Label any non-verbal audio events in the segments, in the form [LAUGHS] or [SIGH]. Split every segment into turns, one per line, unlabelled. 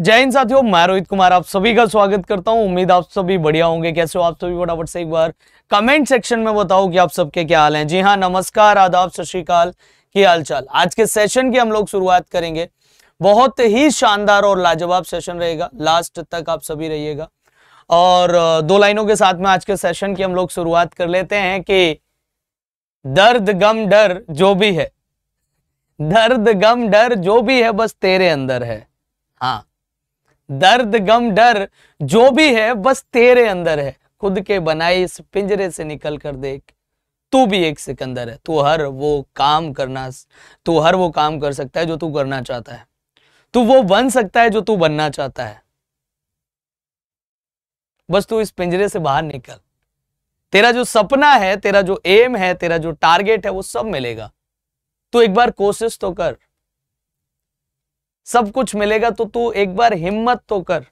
जय हिंद साथियों मैं रोहित कुमार आप सभी का स्वागत करता हूं उम्मीद आप सभी बढ़िया होंगे कैसे हो आप सभी फटाफट से एक बार कमेंट सेक्शन में बताओ कि आप सबके क्या हाल हैं जी हां नमस्कार आदाब सत श्रीकाल की हालचाल आज के सेशन की हम लोग शुरुआत करेंगे बहुत ही शानदार और लाजवाब सेशन रहेगा लास्ट तक आप सभी रहिएगा और दो लाइनों के साथ में आज के सेशन की हम लोग शुरुआत कर लेते हैं कि दर्द गम डर जो भी है दर्द गम डर जो भी है बस तेरे अंदर है हाँ दर्द गम डर जो भी है बस तेरे अंदर है खुद के बनाए इस पिंजरे से निकल कर देख तू भी एक सिकंदर है तू हर वो काम करना तू हर वो काम कर सकता है जो तू करना चाहता है तू वो बन सकता है जो तू बनना चाहता है बस तू इस पिंजरे से बाहर निकल तेरा जो सपना है तेरा जो एम है तेरा जो टारगेट है वो सब मिलेगा तू एक बार कोशिश तो कर सब कुछ मिलेगा तो तू एक बार हिम्मत तो कर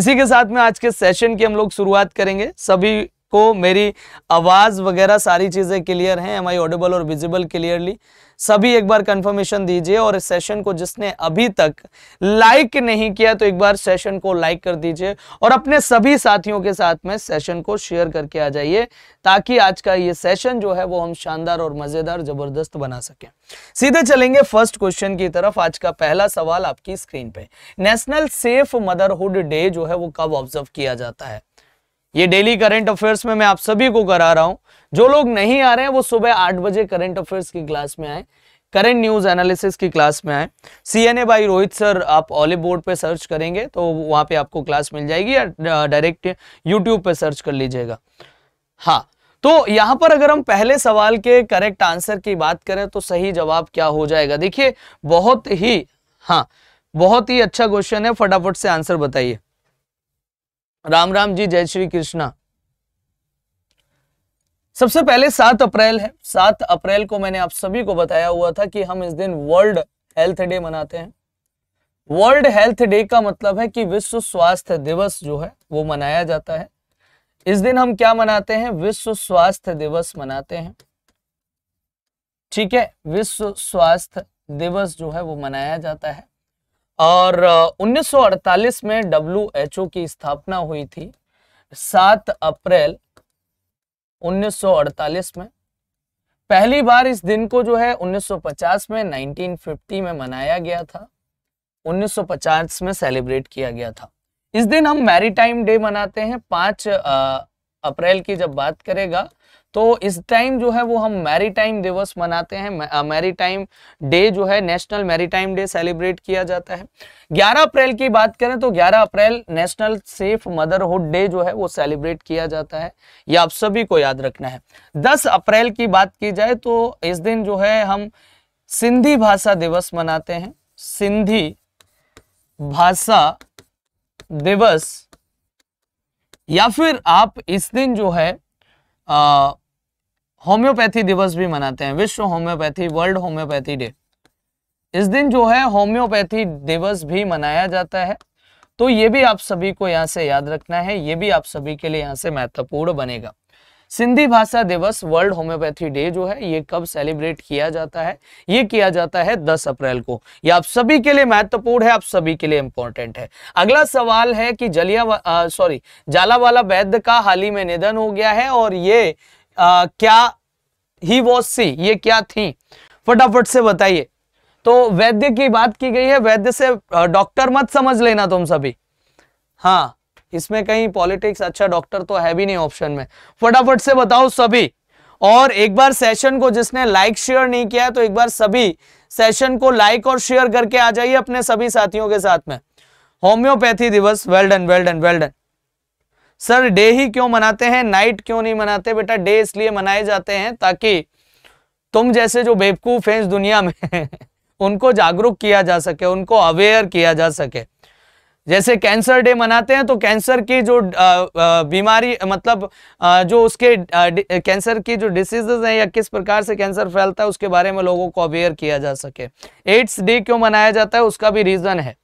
इसी के साथ में आज के सेशन की हम लोग शुरुआत करेंगे सभी आपको मेरी आवाज़ वगैरह सारी चीज़ें क्लियर हैं एम आई ऑडिबल और विजिबल क्लियरली सभी एक बार कंफर्मेशन दीजिए और इस सेशन को जिसने अभी तक लाइक नहीं किया तो एक बार सेशन को लाइक कर दीजिए और अपने सभी साथियों के साथ में सेशन को शेयर करके आ जाइए ताकि आज का ये सेशन जो है वो हम शानदार और मजेदार जबरदस्त बना सकें सीधे चलेंगे फर्स्ट क्वेश्चन की तरफ आज का पहला सवाल आपकी स्क्रीन पे नेशनल सेफ मदरहुड डे जो है वो कब ऑब्जर्व किया जाता है ये डेली करंट अफेयर्स में मैं आप सभी को करा रहा हूं जो लोग नहीं आ रहे हैं वो सुबह आठ बजे करंट अफेयर्स की क्लास में आए करंट न्यूज एनालिसिस की क्लास में आए C N A by Rohit sir आप ऑलिव बोर्ड पर सर्च करेंगे तो वहां पे आपको क्लास मिल जाएगी या डायरेक्ट यूट्यूब पे सर्च कर लीजिएगा हाँ तो यहां पर अगर हम पहले सवाल के करेक्ट आंसर की बात करें तो सही जवाब क्या हो जाएगा देखिए बहुत ही हाँ बहुत ही अच्छा क्वेश्चन है फटाफट से आंसर बताइए राम राम जी जय श्री कृष्णा सबसे पहले सात अप्रैल है सात अप्रैल को मैंने आप सभी को बताया हुआ था कि हम इस दिन वर्ल्ड हेल्थ डे मनाते हैं वर्ल्ड हेल्थ डे का मतलब है कि विश्व स्वास्थ्य दिवस जो है वो मनाया जाता है इस दिन हम क्या मनाते हैं विश्व स्वास्थ्य दिवस मनाते हैं ठीक है विश्व स्वास्थ्य दिवस जो है वो मनाया जाता है और 1948 में डब्ल्यू की स्थापना हुई थी 7 अप्रैल 1948 में पहली बार इस दिन को जो है 1950 में 1950 में मनाया गया था 1950 में सेलिब्रेट किया गया था इस दिन हम मैरीटाइम डे मनाते हैं 5 अप्रैल की जब बात करेगा तो इस टाइम जो है वो हम मैरी दिवस मनाते हैं मैरी टाइम डे जो है नेशनल मैरी डे सेलिब्रेट किया जाता है 11 अप्रैल की बात करें तो 11 April national safe motherhood day जो है वो सेलिब्रेट किया जाता है ये आप सभी को याद रखना है 10 अप्रैल की बात की जाए तो इस दिन जो है हम सिंधी भाषा दिवस मनाते हैं सिंधी भाषा दिवस या फिर आप इस दिन जो है आ, होम्योपैथी दिवस भी मनाते हैं विश्व होम्योपैथी वर्ल्ड होम्योपैथी डे इस दिन जो है होम्योपैथी दिवस भी मनाया जाता है तो ये भी आप सभी को यहाँ से याद रखना है ये भी आप सभी के लिए यहाँ से महत्वपूर्ण बनेगा सिंधी भाषा दिवस वर्ल्ड होम्योपैथी डे जो है ये कब सेलिब्रेट किया जाता है ये किया जाता है 10 अप्रैल को ये आप सभी के लिए महत्वपूर्ण है आप सभी के लिए इंपॉर्टेंट है अगला सवाल है कि जलिया सॉरी जालावाला वैद्य का हाल ही में निधन हो गया है और ये आ, क्या ही वॉज सी ये क्या थी फटाफट से बताइए तो वैद्य की बात की गई है वैद्य से डॉक्टर मत समझ लेना तुम सभी हाँ इसमें कहीं पॉलिटिक्स अच्छा डॉक्टर तो है भी नहीं ऑप्शन में फटाफट से बताओ सभी और एक बार सेशन को जिसने लाइक शेयर नहीं किया तो एक बार सभी सेशन को लाइक और शेयर करके आ जाइए अपने सभी साथियों के साथ में होम्योपैथी दिवस well done well done well done sir day ही क्यों मनाते हैं नाइट क्यों नहीं मनाते बेटा डे इसलिए मनाए जाते हैं ताकि तुम जैसे जो बेवकूफ हैं इस दुनिया में [LAUGHS] उनको जागरूक किया जा सके उनको अवेयर किया जा सके जैसे कैंसर डे मनाते हैं तो कैंसर की जो बीमारी मतलब आ, जो उसके आ, कैंसर की जो डिसीजेज हैं या किस प्रकार से कैंसर फैलता है उसके बारे में लोगों को अवेयर किया जा सके एड्स डे क्यों मनाया जाता है उसका भी रीज़न है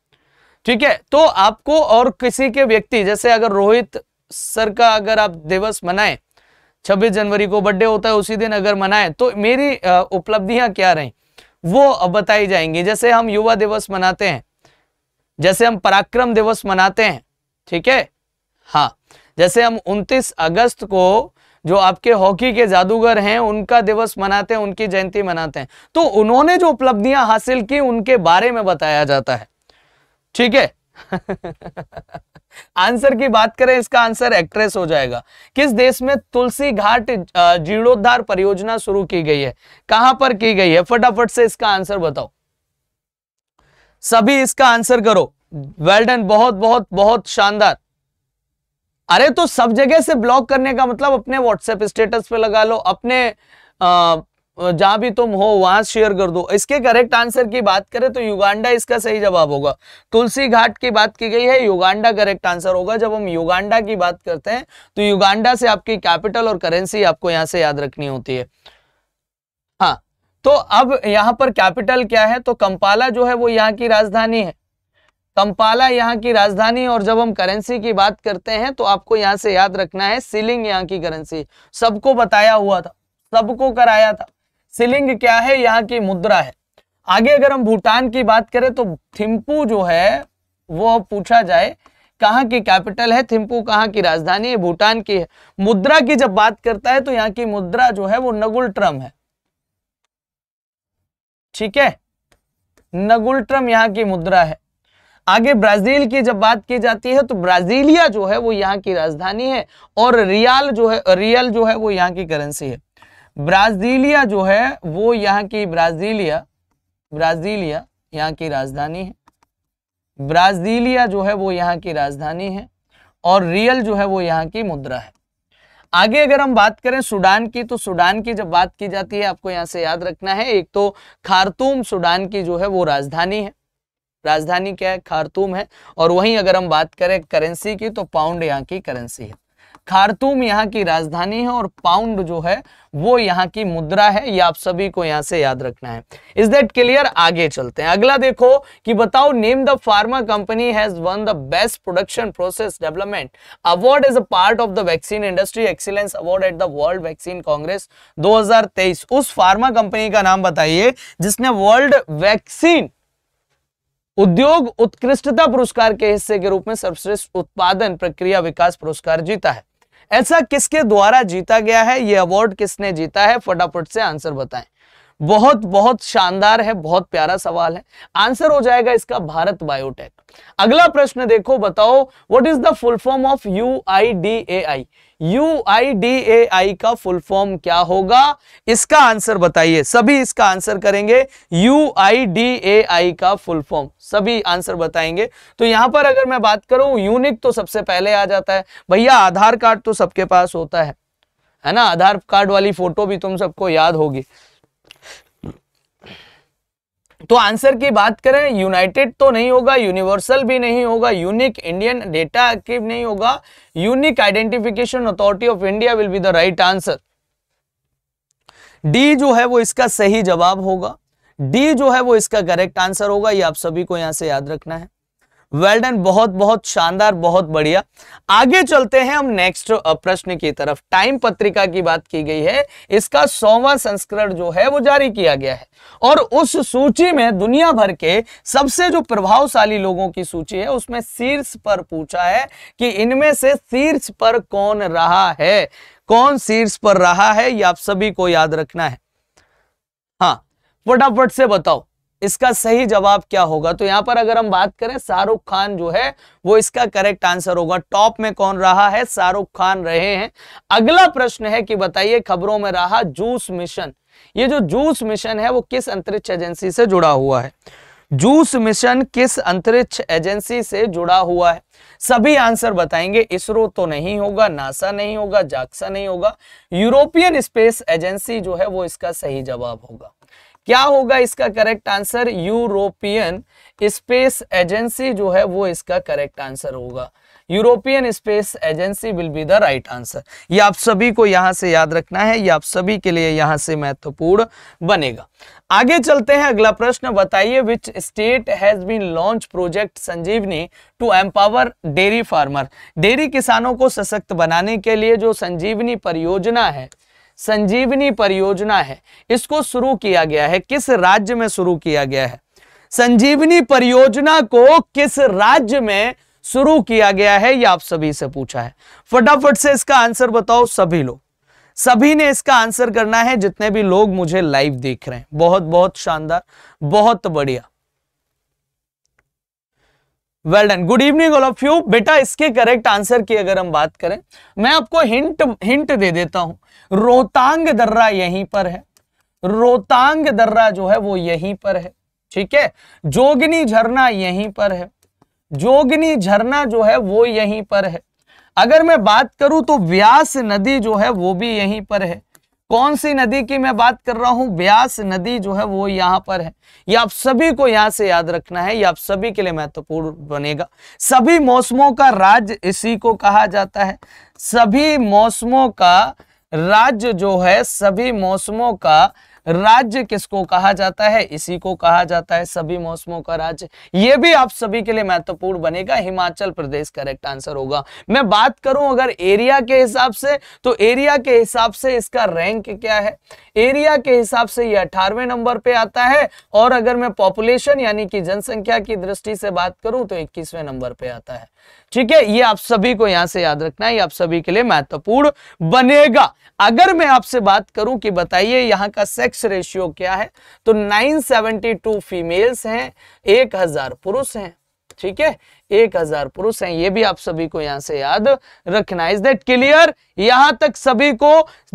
ठीक है तो आपको और किसी के व्यक्ति जैसे अगर रोहित सर का अगर आप दिवस मनाएं 26 जनवरी को बर्थडे होता है उसी दिन अगर मनाएं तो मेरी उपलब्धियां क्या रही वो बताई जाएंगी जैसे हम युवा दिवस मनाते हैं जैसे हम पराक्रम दिवस मनाते हैं ठीक है हाँ जैसे हम 29 अगस्त को जो आपके हॉकी के जादूगर हैं उनका दिवस मनाते हैं उनकी जयंती मनाते हैं तो उन्होंने जो उपलब्धियां हासिल की उनके बारे में बताया जाता है ठीक है [LAUGHS] आंसर की बात करें इसका आंसर एक्ट्रेस हो जाएगा किस देश में तुलसी घाट जीर्णोद्धार परियोजना शुरू की गई है कहां पर की गई है फटाफट से इसका आंसर बताओ सभी इसका आंसर करो वेल्डन बहुत बहुत बहुत शानदार अरे तो सब जगह से ब्लॉक करने का मतलब अपने व्हाट्सएप स्टेटस पे लगा लो अपने जहां भी तुम हो वहां शेयर कर दो इसके करेक्ट आंसर की बात करें तो युगांडा इसका सही जवाब होगा तुलसी घाट की बात की गई है युगांडा करेक्ट आंसर होगा जब हम युगांडा की बात करते हैं तो युगांडा से आपकी कैपिटल और करेंसी आपको यहां से याद रखनी होती है हाँ तो अब यहां पर कैपिटल क्या है तो कंपाला जो है वो यहाँ की राजधानी है कंपाला यहाँ की राजधानी और जब हम करेंसी की बात करते हैं तो आपको यहाँ से याद रखना है सीलिंग यहाँ की करेंसी सबको बताया हुआ था सबको कराया था सिलिंग क्या है यहाँ की मुद्रा है आगे अगर हम भूटान की बात करें तो थिम्पू जो है वो पूछा जाए कहाँ की कैपिटल है थिम्पू कहाँ की राजधानी है भूटान की है मुद्रा की जब बात करता है तो यहाँ की मुद्रा जो है वो नगुल ट्रम है ठीक है नगुल ट्रम यहाँ की मुद्रा है आगे ब्राजील की जब बात की जाती है तो ब्राजीलिया जो है वो यहाँ की राजधानी है और रियाल जो है रियल जो है वो यहाँ की करेंसी है ब्राज़ीलिया जो है वो यहाँ की ब्राज़ीलिया ब्राज़ीलिया यहाँ की राजधानी है ब्राज़ीलिया जो है वो यहाँ की राजधानी है और रियल जो है वो यहाँ की मुद्रा है आगे अगर हम बात करें सूडान की तो सूडान की जब बात की जाती है आपको यहाँ से याद रखना है एक तो खारतूम सूडान की जो है वो राजधानी है राजधानी क्या है खारतूम है और वहीं अगर हम बात करें करेंसी की तो पाउंड यहाँ की करेंसी है खारतूम यहाँ की राजधानी है और पाउंड जो है वो यहाँ की मुद्रा है ये आप सभी को यहाँ से याद रखना है इज दैट क्लियर आगे चलते हैं अगला देखो कि बताओ name the pharma company has won the best production process development award is a part of the vaccine industry excellence award at the world vaccine congress दो उस फार्मा कंपनी का नाम बताइए जिसने वर्ल्ड वैक्सीन उद्योग उत्कृष्टता पुरस्कार के हिस्से के रूप में सर्वश्रेष्ठ उत्पादन प्रक्रिया विकास पुरस्कार जीता है ऐसा किसके द्वारा जीता गया है ये अवार्ड किसने जीता है फटाफट से आंसर बताएं बहुत बहुत शानदार है बहुत प्यारा सवाल है आंसर हो जाएगा इसका भारत बायोटेक अगला प्रश्न देखो बताओ what is the full form of U I D A I U I D A I का फुल फॉर्म क्या होगा इसका आंसर बताइए सभी इसका आंसर करेंगे you I D A I का फुल फॉर्म सभी आंसर बताएंगे तो यहां पर अगर मैं बात करूं यूनिक तो सबसे पहले आ जाता है भैया आधार कार्ड तो सबके पास होता है है ना आधार कार्ड वाली फोटो भी तुम सबको याद होगी तो आंसर की बात करें यूनाइटेड तो नहीं होगा यूनिवर्सल भी नहीं होगा यूनिक इंडियन डेटा एक्टिव नहीं होगा unique identification authority of India will be the right answer D जो है वो इसका सही जवाब होगा डी जो है वो इसका करेक्ट आंसर होगा ये आप सभी को यहां से याद रखना है वेल डन बहुत बहुत शानदार बहुत बढ़िया आगे चलते हैं हम नेक्स्ट प्रश्न की तरफ टाइम पत्रिका की बात की गई है इसका सौवा संस्करण जो है वो जारी किया गया है और उस सूची में दुनिया भर के सबसे जो प्रभावशाली लोगों की सूची है उसमें शीर्ष पर पूछा है कि इनमें से शीर्ष पर कौन रहा है कौन शीर्ष पर रहा है ये आप सभी को याद रखना है हाँ फटाफट से बताओ इसका सही जवाब क्या होगा तो यहाँ पर अगर हम बात करें शाहरुख खान जो है वो इसका करेक्ट आंसर होगा टॉप में कौन रहा है शाहरुख खान रहे हैं अगला प्रश्न है कि बताइए खबरों में रहा जूस मिशन ये जो जूस मिशन है वो किस अंतरिक्ष एजेंसी से जुड़ा हुआ है जूस मिशन किस अंतरिक्ष एजेंसी से जुड़ा हुआ है सभी आंसर बताएंगे इसरो तो नहीं होगा नासा नहीं होगा जाक्सा नहीं होगा यूरोपियन स्पेस एजेंसी जो है वो इसका सही जवाब होगा क्या होगा इसका correct answer European space agency जो है वो इसका करेक्ट आंसर होगा European space agency will be the right answer ये आप सभी को यहां से याद रखना है ये आप सभी के लिए यहां से महत्वपूर्ण बनेगा आगे चलते हैं अगला प्रश्न बताइए which state has been launch project Sanjeevani to empower dairy farmer dairy किसानों को सशक्त बनाने के लिए जो संजीवनी परियोजना है संजीवनी परियोजना है इसको शुरू किया गया है किस राज्य में शुरू किया गया है संजीवनी परियोजना को किस राज्य में शुरू किया गया है यह आप सभी से पूछा है फटाफट से इसका आंसर बताओ सभी लोग सभी ने इसका आंसर करना है जितने भी लोग मुझे लाइव देख रहे हैं बहुत बहुत शानदार बहुत बढ़िया well done good evening all of you बेटा इसके करेक्ट आंसर की अगर हम बात करें मैं आपको हिंट हिंट दे देता हूं रोहतांग दर्रा यहीं पर है रोहतांग दर्रा जो है वो यहीं पर है ठीक है जोगनी झरना यहीं पर है जोगनी झरना जो है वो यहीं पर है अगर मैं बात करूं तो व्यास नदी जो है वो भी यहीं पर है कौन सी नदी की मैं बात कर रहा हूं ब्यास नदी जो है वो यहां पर है ये आप सभी को यहां से याद रखना है ये आप सभी के लिए महत्वपूर्ण बनेगा सभी मौसमों का राज्य इसी को कहा जाता है सभी मौसमों का राज्य जो है सभी मौसमों का राज्य किसको कहा जाता है इसी को कहा जाता है सभी मौसमों का राज्य यह भी आप सभी के लिए महत्वपूर्ण बनेगा हिमाचल प्रदेश करेक्ट आंसर होगा मैं बात करूं अगर एरिया के हिसाब से तो एरिया के हिसाब से इसका रैंक क्या है एरिया के हिसाब से यह अठारवे नंबर पे आता है और अगर मैं पॉपुलेशन यानी कि जनसंख्या की दृष्टि से बात करूं तो इक्कीसवें नंबर पर आता है ठीक है ये आप सभी को यहां से याद रखना है ये आप सभी के लिए महत्वपूर्ण बनेगा अगर मैं आपसे बात करूं कि बताइए यहां का सेक्स रेशियो क्या है तो 972 फीमेल्स हैं 1000 पुरुष हैं ठीक है एक हजार पुरुष हैं ये भी आप सभी को यहां से याद रखना इज दैट क्लियर यहां तक सभी को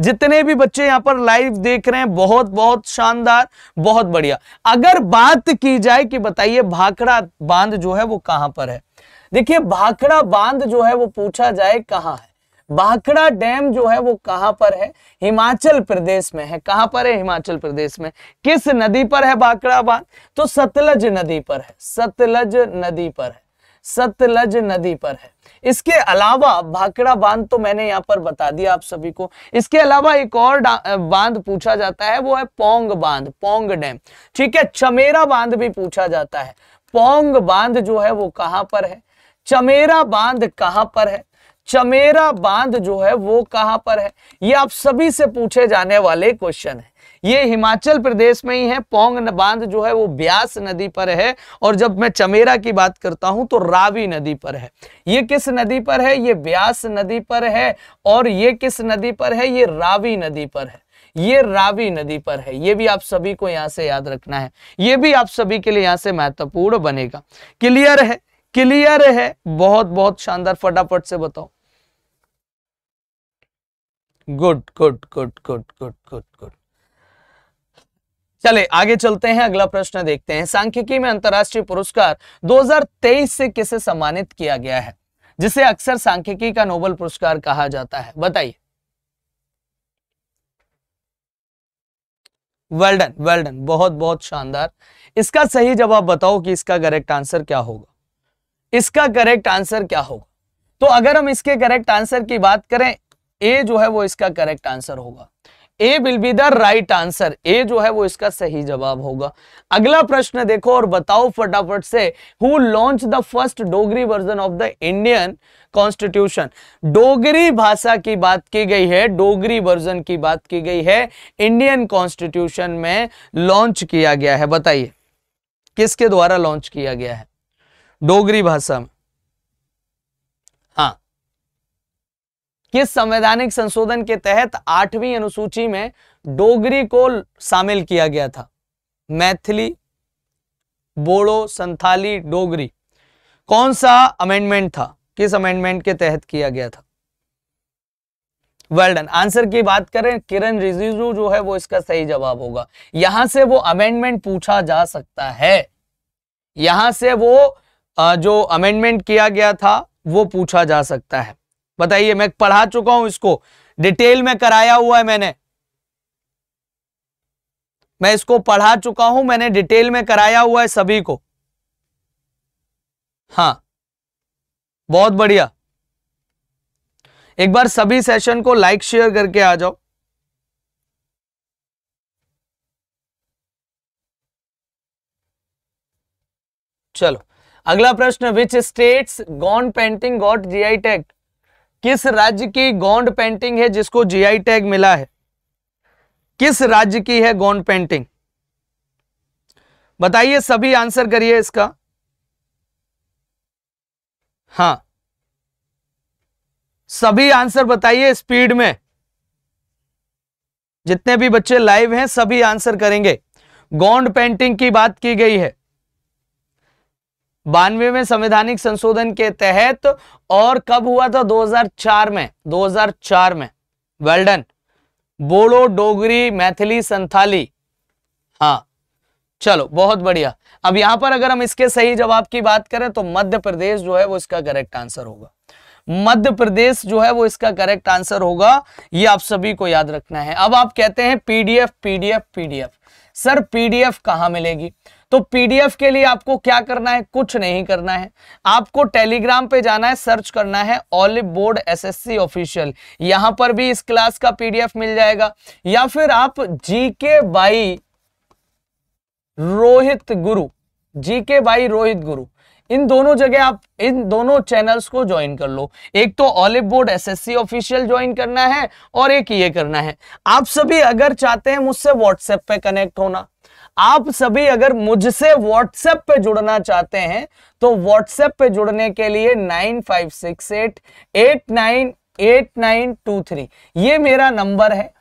जितने भी बच्चे यहां पर लाइव देख रहे हैं बहुत बहुत शानदार बहुत बढ़िया अगर बात की जाए कि बताइए भाखड़ा बांध जो है वो कहां पर है देखिए भाखड़ा बांध जो है वो पूछा जाए कहाँ है भाखड़ा डैम जो है वो कहां पर है हिमाचल प्रदेश में है कहां पर है हिमाचल प्रदेश में किस नदी पर है भाखड़ा बांध तो सतलज नदी पर है सतलज नदी पर है सतलज नदी पर है इसके अलावा भाखड़ा बांध तो मैंने यहाँ पर बता दिया आप सभी को इसके अलावा एक और बांध पूछा जाता है वो है पोंग बांध पोंग डैम ठीक है चमेरा बांध भी पूछा जाता है पोंग बांध जो है वो कहां पर है चमेरा बांध कहां पर है चमेरा बांध जो है वो कहां पर है ये आप सभी से पूछे जाने वाले क्वेश्चन है ये हिमाचल प्रदेश में ही है पोंग बांध जो है वो ब्यास नदी पर है और जब मैं चमेरा की बात करता हूं तो रावी नदी पर है ये किस नदी पर है ये ब्यास नदी पर है और ये किस नदी पर है ये रावी नदी पर है ये रावी नदी पर है ये भी आप सभी को यहां से याद रखना है ये भी आप सभी के लिए यहां से महत्वपूर्ण बनेगा क्लियर है क्लियर है बहुत बहुत शानदार फटाफट से बताओ good good good good good good good चले आगे चलते हैं अगला प्रश्न देखते हैं सांख्यिकी में अंतरराष्ट्रीय पुरस्कार 2023 से किसे सम्मानित किया गया है जिसे अक्सर सांख्यिकी का नोबल पुरस्कार कहा जाता है बताइए वेल्डन वेल्डन बहुत बहुत शानदार इसका सही जवाब बताओ कि इसका करेक्ट आंसर क्या होगा इसका करेक्ट आंसर क्या होगा तो अगर हम इसके करेक्ट आंसर की बात करें ए जो है वो इसका करेक्ट आंसर होगा A will be the right answer A जो है वो इसका सही जवाब होगा अगला प्रश्न देखो और बताओ फटाफट से who launch the first Dogri version of the Indian constitution Dogri भाषा की बात की गई है डोगरी वर्जन की बात की गई है इंडियन कॉन्स्टिट्यूशन में लॉन्च किया गया है बताइए किसके द्वारा लॉन्च किया गया है डोगरी भाषा में हाँ किस संवैधानिक संशोधन के तहत आठवीं अनुसूची में डोगरी को शामिल किया गया था मैथिली बोड़ो संथाली डोगरी कौन सा अमेंडमेंट था किस अमेंडमेंट के तहत किया गया था वेल्डन well आंसर की बात करें किरण रिजिजू जो है वो इसका सही जवाब होगा यहां से वो अमेंडमेंट पूछा जा सकता है यहां से वो जो अमेंडमेंट किया गया था वो पूछा जा सकता है बताइए मैं पढ़ा चुका हूं इसको डिटेल में कराया हुआ है मैंने मैं इसको पढ़ा चुका हूं मैंने डिटेल में कराया हुआ है सभी को हाँ बहुत बढ़िया एक बार सभी सेशन को लाइक शेयर करके आ जाओ चलो अगला प्रश्न which states Gond painting got GI tag किस राज्य की गॉन्ड पेंटिंग है जिसको जीआई टैग मिला है किस राज्य की है गॉन्ड पेंटिंग बताइए सभी आंसर करिए इसका हाँ सभी आंसर बताइए स्पीड में जितने भी बच्चे लाइव हैं सभी आंसर करेंगे गोंड पेंटिंग की बात की गई है बानवे में संवैधानिक संशोधन के तहत और कब हुआ था 2004 में 2004 में वेल्डन बोडो डोगरी मैथिली संथाली हाँ चलो बहुत बढ़िया अब यहां पर अगर हम इसके सही जवाब की बात करें तो मध्य प्रदेश जो है वो इसका करेक्ट आंसर होगा मध्य प्रदेश जो है वो इसका करेक्ट आंसर होगा ये आप सभी को याद रखना है अब आप कहते हैं PDF PDF PDF sir PDF कहां मिलेगी तो पीडीएफ के लिए आपको क्या करना है कुछ नहीं करना है आपको टेलीग्राम पे जाना है सर्च करना है ऑलिव बोर्ड एसएससी ऑफिशियल यहां पर भी इस क्लास का पीडीएफ मिल जाएगा या फिर आप जीके बाई रोहित गुरु जीके बाई रोहित गुरु इन दोनों जगह आप इन दोनों चैनल्स को ज्वाइन कर लो एक तो Oliveboard SSC official join करना है और एक ये करना है आप सभी अगर चाहते हैं मुझसे व्हाट्सएप पे कनेक्ट होना आप सभी अगर मुझसे व्हाट्सएप पे जुड़ना चाहते हैं तो व्हाट्सएप पे जुड़ने के लिए nine five six eight eight nine eight nine two three ये मेरा नंबर है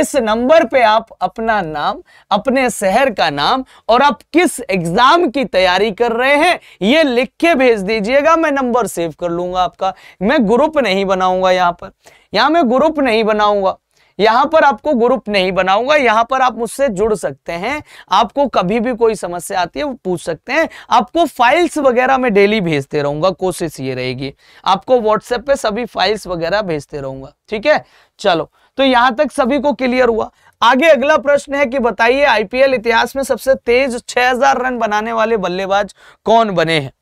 इस नंबर पे आप अपना नाम अपने शहर का नाम और आप किस एग्जाम की तैयारी कर रहे हैं ये लिख के भेज दीजिएगा मैं नंबर सेव कर लूंगा आपका मैं ग्रुप नहीं बनाऊंगा यहां पर यहां मैं ग्रुप नहीं बनाऊंगा यहां पर आपको ग्रुप नहीं बनाऊंगा यहां पर आप मुझसे जुड़ सकते हैं आपको कभी भी कोई समस्या आती है वो पूछ सकते हैं आपको फाइल्स वगैरह में डेली भेजते रहूंगा कोशिश ये रहेगी आपको व्हाट्सएप पे सभी फाइल्स वगैरह भेजते रहूंगा ठीक है चलो तो यहां तक सभी को क्लियर हुआ आगे अगला प्रश्न है कि बताइए आईपीएल इतिहास में सबसे तेज छह रन बनाने वाले बल्लेबाज कौन बने हैं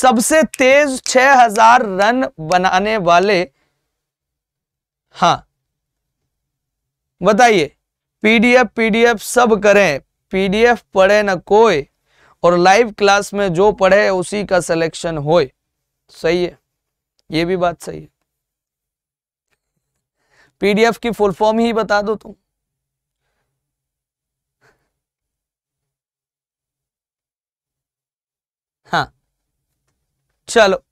सबसे तेज छह रन बनाने वाले हाँ बताइए पीडीएफ पीडीएफ सब करें पीडीएफ पढ़े ना कोई और लाइव क्लास में जो पढ़े उसी का सिलेक्शन हो सही है ये भी बात सही है पीडीएफ की फुल फॉर्म ही बता दो तुम हाँ चलो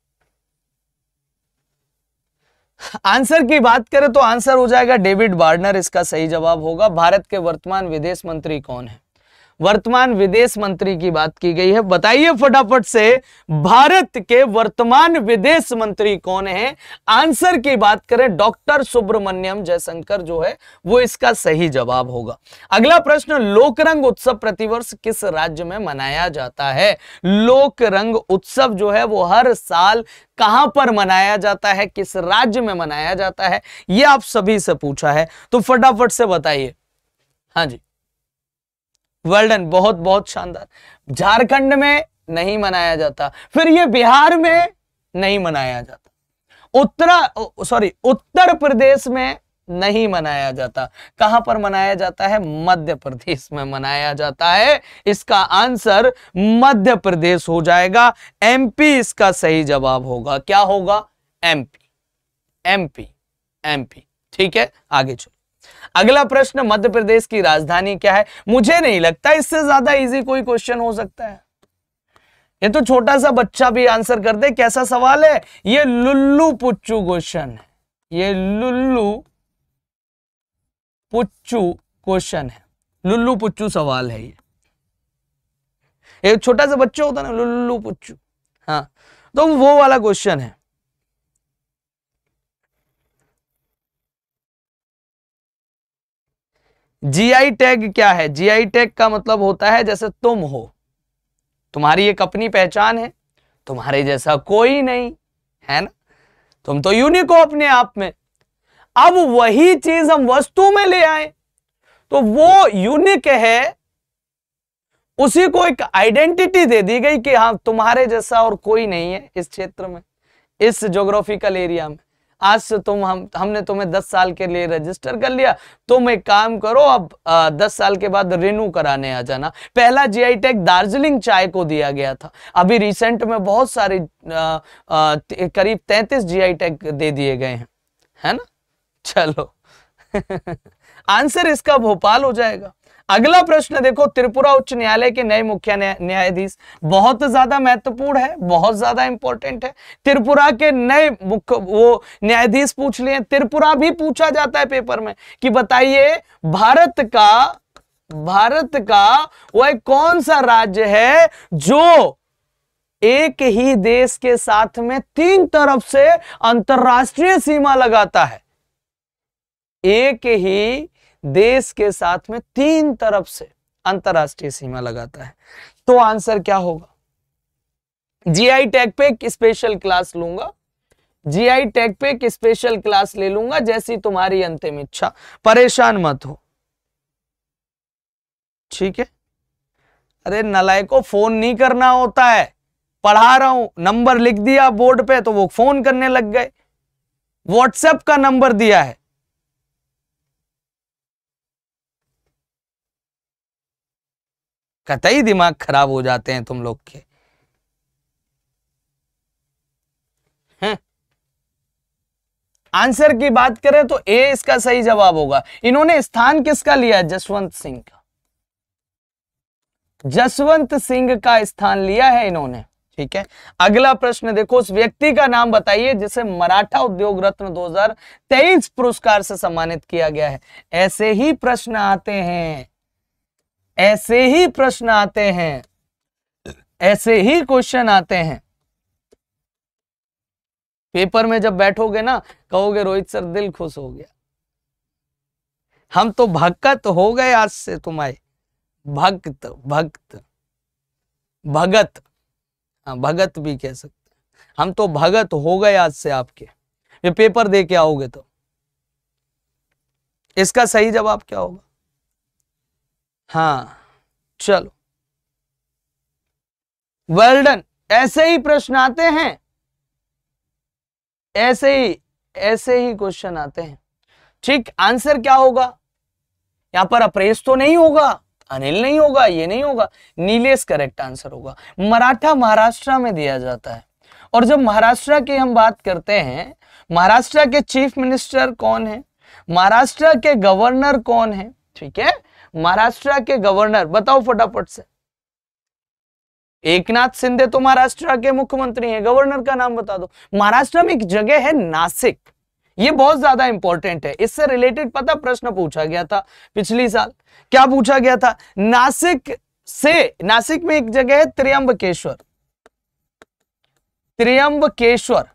आंसर की बात करें तो आंसर हो जाएगा डेविड वार्नर इसका सही जवाब होगा भारत के वर्तमान विदेश मंत्री कौन है वर्तमान विदेश मंत्री की बात की गई है बताइए फटाफट से भारत के वर्तमान विदेश मंत्री कौन है आंसर की बात करें डॉक्टर सुब्रमण्यम जयशंकर जो है वो इसका सही जवाब होगा अगला प्रश्न लोकरंग उत्सव प्रतिवर्ष किस राज्य में मनाया जाता है लोकरंग उत्सव जो है वो हर साल कहां पर मनाया जाता है किस राज्य में मनाया जाता है यह आप सभी से पूछा है तो फटाफट से बताइए हाँ जी वर्ल्डन बहुत बहुत शानदार झारखंड में नहीं मनाया जाता फिर ये बिहार में नहीं मनाया जाता उत्तरा सॉरी उत्तर प्रदेश में नहीं मनाया जाता कहां पर मनाया जाता है मध्य प्रदेश में मनाया जाता है इसका आंसर मध्य प्रदेश हो जाएगा एमपी इसका सही जवाब होगा क्या होगा एमपी एमपी एमपी ठीक है आगे चलो अगला प्रश्न मध्य प्रदेश की राजधानी क्या है मुझे नहीं लगता इससे ज्यादा इजी कोई क्वेश्चन हो सकता है ये तो छोटा सा बच्चा भी आंसर कर दे कैसा सवाल है ये लुल्लू पुच्चू क्वेश्चन है ये लुल्लू पुच्चू क्वेश्चन है लुल्लू पुच्चू सवाल है ये एक छोटा सा बच्चा होता ना लुल्लू पुच्चू हाँ तो वो वाला क्वेश्चन है जीआई टैग क्या है जीआई टैग का मतलब होता है जैसे तुम हो तुम्हारी एक अपनी पहचान है तुम्हारे जैसा कोई नहीं है ना तुम तो यूनिक हो अपने आप में अब वही चीज हम वस्तु में ले आए तो वो यूनिक है उसी को एक आइडेंटिटी दे दी गई कि हाँ तुम्हारे जैसा और कोई नहीं है इस क्षेत्र में इस जोग्राफिकल एरिया में आज से तुम हम हमने तुम्हें दस साल के लिए रजिस्टर कर लिया तुम एक काम करो अब आ, दस साल के बाद रिन्यू कराने आ जाना पहला जी आई टैग दार्जिलिंग चाय को दिया गया था अभी रिसेंट में बहुत सारे आ, करीब तैतीस आई टैग दे दिए गए हैं है ना चलो आंसर [LAUGHS] इसका भोपाल हो जाएगा अगला प्रश्न देखो त्रिपुरा उच्च न्यायालय के नए मुख्य न्यायाधीश बहुत ज्यादा महत्वपूर्ण है बहुत ज्यादा इंपॉर्टेंट है त्रिपुरा के नए मुख्य वो न्यायाधीश पूछ लिए त्रिपुरा भी पूछा जाता है पेपर में कि बताइए भारत का भारत का वह कौन सा राज्य है जो एक ही देश के साथ में तीन तरफ से अंतरराष्ट्रीय सीमा लगाता है एक ही देश के साथ में तीन तरफ से अंतरराष्ट्रीय सीमा लगाता है तो आंसर क्या होगा जीआई टैग पे एक स्पेशल क्लास लूंगा जीआई टैग पे एक स्पेशल क्लास ले लूंगा जैसी तुम्हारी अंतिम इच्छा परेशान मत हो ठीक है अरे नलाय को फोन नहीं करना होता है पढ़ा रहा हूं नंबर लिख दिया बोर्ड पे तो वो फोन करने लग गए व्हाट्सएप का नंबर दिया है कतई दिमाग खराब हो जाते हैं तुम लोग के आंसर की बात करें तो ए इसका सही जवाब होगा इन्होंने स्थान किसका लिया जसवंत सिंह का जसवंत सिंह का स्थान लिया है इन्होंने ठीक है अगला प्रश्न देखो उस व्यक्ति का नाम बताइए जिसे मराठा उद्योग रत्न 2023 पुरस्कार से सम्मानित किया गया है ऐसे ही प्रश्न आते हैं ऐसे ही प्रश्न आते हैं ऐसे ही क्वेश्चन आते हैं पेपर में जब बैठोगे ना कहोगे रोहित सर दिल खुश हो गया हम तो भक्त हो गए आज से तुम्हारे भक्त भक्त भगत हाँ भगत भी कह सकते हम तो भगत हो गए आज से आपके ये पेपर दे के आओगे तो इसका सही जवाब क्या होगा हाँ चलो वेल्डन ऐसे ही प्रश्न आते हैं ऐसे ही ऐसे ही क्वेश्चन आते हैं ठीक आंसर क्या होगा यहां पर अप्रेस तो नहीं होगा अनिल नहीं होगा ये नहीं होगा नीलेश करेक्ट आंसर होगा मराठा महाराष्ट्र में दिया जाता है और जब महाराष्ट्र की हम बात करते हैं महाराष्ट्र के चीफ मिनिस्टर कौन है महाराष्ट्र के गवर्नर कौन है ठीक है महाराष्ट्र के गवर्नर बताओ फटाफट से एक नाथ शिंदे तो महाराष्ट्र के मुख्यमंत्री हैं गवर्नर का नाम बता दो महाराष्ट्र में एक जगह है नासिक ये बहुत ज्यादा इंपॉर्टेंट है इससे रिलेटेड पता प्रश्न पूछा गया था पिछली साल क्या पूछा गया था नासिक से नासिक में एक जगह है त्रियंबकेश्वर त्रियंबकेश्वर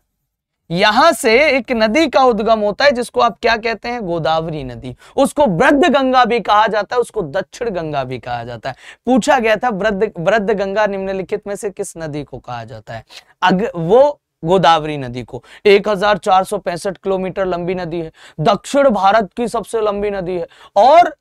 यहां से एक नदी का उद्गम होता है जिसको आप क्या कहते हैं गोदावरी नदी उसको वृद्ध गंगा भी कहा जाता है उसको दक्षिण गंगा भी कहा जाता है पूछा गया था वृद्ध वृद्ध गंगा निम्नलिखित में से किस नदी को कहा जाता है अग, वो गोदावरी नदी को एक किलोमीटर लंबी नदी है दक्षिण भारत की सबसे लंबी नदी है और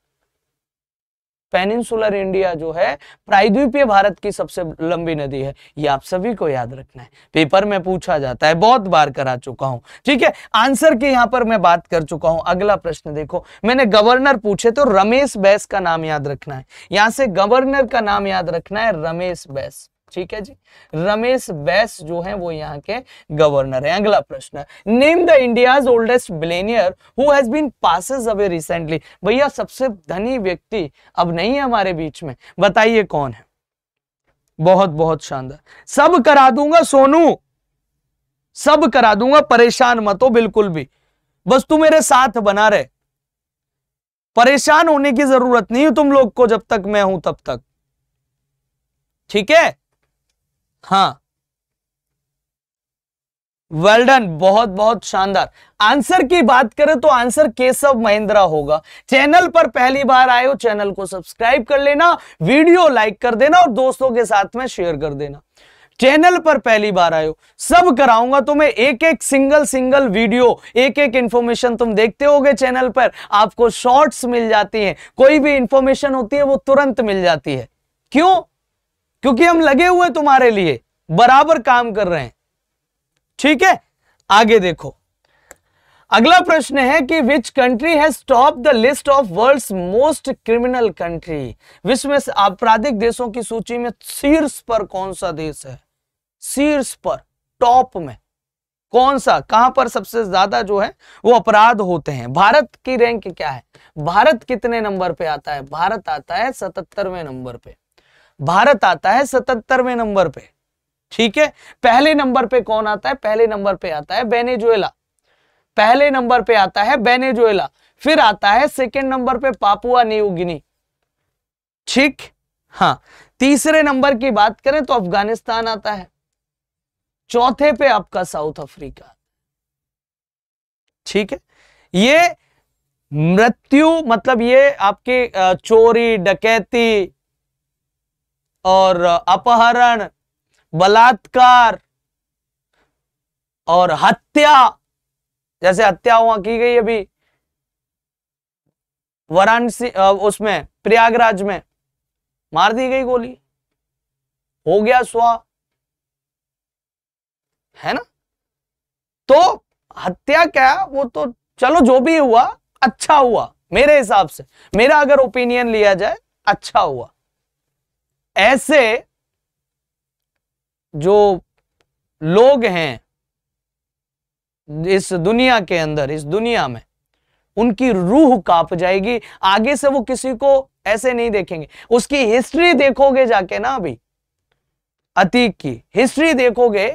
पेनिनसुलर इंडिया जो है प्रायद्वीपीय भारत की सबसे लंबी नदी है ये आप सभी को याद रखना है पेपर में पूछा जाता है बहुत बार करा चुका हूं ठीक है आंसर की यहां पर मैं बात कर चुका हूं अगला प्रश्न देखो मैंने गवर्नर पूछे तो रमेश बैस का नाम याद रखना है यहां से गवर्नर का नाम याद रखना है रमेश बैस ठीक है जी रमेश बैस जो है वो यहाँ के गवर्नर है अगला प्रश्न name the India oldest billionaire who has been passes away recently भैया सबसे धनी व्यक्ति अब नहीं है हमारे बीच में बताइए कौन है बहुत बहुत शानदार सब करा दूंगा सोनू सब करा दूंगा परेशान मत हो बिल्कुल भी बस तू मेरे साथ बना रहे परेशान होने की जरूरत नहीं तुम लोग को जब तक मैं हूं तब तक ठीक है हाँ वेल डन बहुत बहुत शानदार आंसर की बात करें तो आंसर केशव महिंद्रा होगा चैनल पर पहली बार आए हो चैनल को सब्सक्राइब कर लेना वीडियो लाइक कर देना और दोस्तों के साथ में शेयर कर देना चैनल पर पहली बार आए हो सब कराऊंगा तुम्हें एक एक सिंगल सिंगल वीडियो एक एक इंफॉर्मेशन तुम देखते होगे चैनल पर आपको शॉर्ट्स मिल जाती हैं कोई भी इंफॉर्मेशन होती है वो तुरंत मिल जाती है क्यों क्योंकि हम लगे हुए तुम्हारे लिए बराबर काम कर रहे हैं ठीक है आगे देखो अगला प्रश्न है कि which country has top the list of world's most criminal country विश्व में आपराधिक देशों की सूची में शीर्ष पर कौन सा देश है शीर्ष पर टॉप में कौन सा कहां पर सबसे ज्यादा जो है वो अपराध होते हैं भारत की रैंक क्या है भारत कितने नंबर पे आता है भारत आता है सतहत्तरवें नंबर पे भारत आता है सतहत्तरवें नंबर पे ठीक है पहले नंबर पे कौन आता है पहले नंबर पे आता है बेनेजुएला पहले नंबर पे आता है बेनेजुएला फिर आता है सेकेंड नंबर पे पापुआ न्यू गिनी ठीक हाँ तीसरे नंबर की बात करें तो अफगानिस्तान आता है चौथे पे आपका साउथ अफ्रीका ठीक है ये मृत्यु मतलब ये आपके चोरी डकैती और अपहरण बलात्कार और हत्या जैसे हत्या हुआ की गई अभी वाराणसी उसमें प्रयागराज में मार दी गई गोली हो गया स्वा है ना तो हत्या क्या वो तो चलो जो भी हुआ अच्छा हुआ मेरे हिसाब से मेरा अगर ओपिनियन लिया जाए अच्छा हुआ ऐसे जो लोग हैं इस दुनिया के अंदर इस दुनिया में उनकी रूह कांप जाएगी आगे से वो किसी को ऐसे नहीं देखेंगे उसकी हिस्ट्री देखोगे जाके ना अभी अतीक की हिस्ट्री देखोगे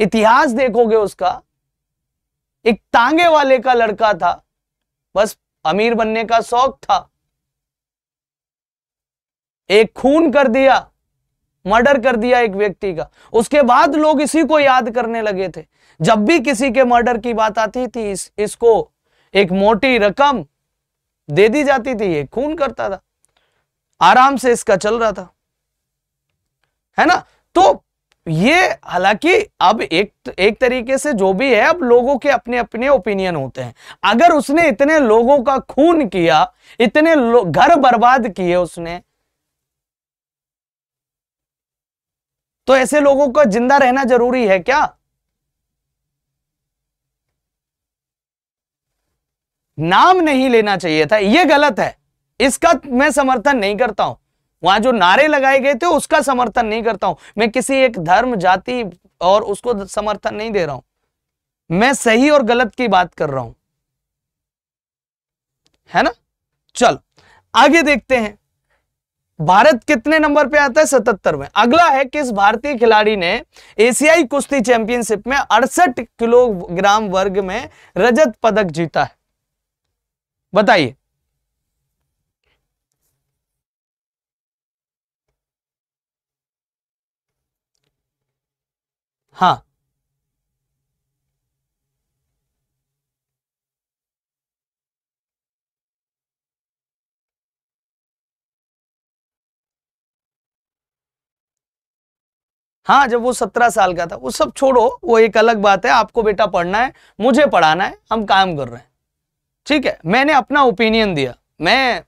इतिहास देखोगे उसका एक तांगे वाले का लड़का था बस अमीर बनने का शौक था एक खून कर दिया मर्डर कर दिया एक व्यक्ति का उसके बाद लोग इसी को याद करने लगे थे जब भी किसी के मर्डर की बात आती थी इस, इसको एक मोटी रकम दे दी जाती थी ये खून करता था आराम से इसका चल रहा था है ना तो ये हालांकि अब एक एक तरीके से जो भी है अब लोगों के अपने अपने ओपिनियन होते हैं अगर उसने इतने लोगों का खून किया इतने घर बर्बाद किए उसने तो ऐसे लोगों का जिंदा रहना जरूरी है क्या नाम नहीं लेना चाहिए था यह गलत है इसका मैं समर्थन नहीं करता हूं वहां जो नारे लगाए गए थे उसका समर्थन नहीं करता हूं मैं किसी एक धर्म जाति और उसको समर्थन नहीं दे रहा हूं मैं सही और गलत की बात कर रहा हूं है ना चल आगे देखते हैं भारत कितने नंबर पे आता है सतहत्तरवें अगला है किस भारतीय खिलाड़ी ने एशियाई कुश्ती चैंपियनशिप में अड़सठ किलोग्राम वर्ग में रजत पदक जीता है बताइए हाँ हाँ जब वो सत्रह साल का था वो सब छोड़ो वो एक अलग बात है आपको बेटा पढ़ना है मुझे पढ़ाना है हम काम कर रहे हैं ठीक है मैंने अपना ओपिनियन दिया मैं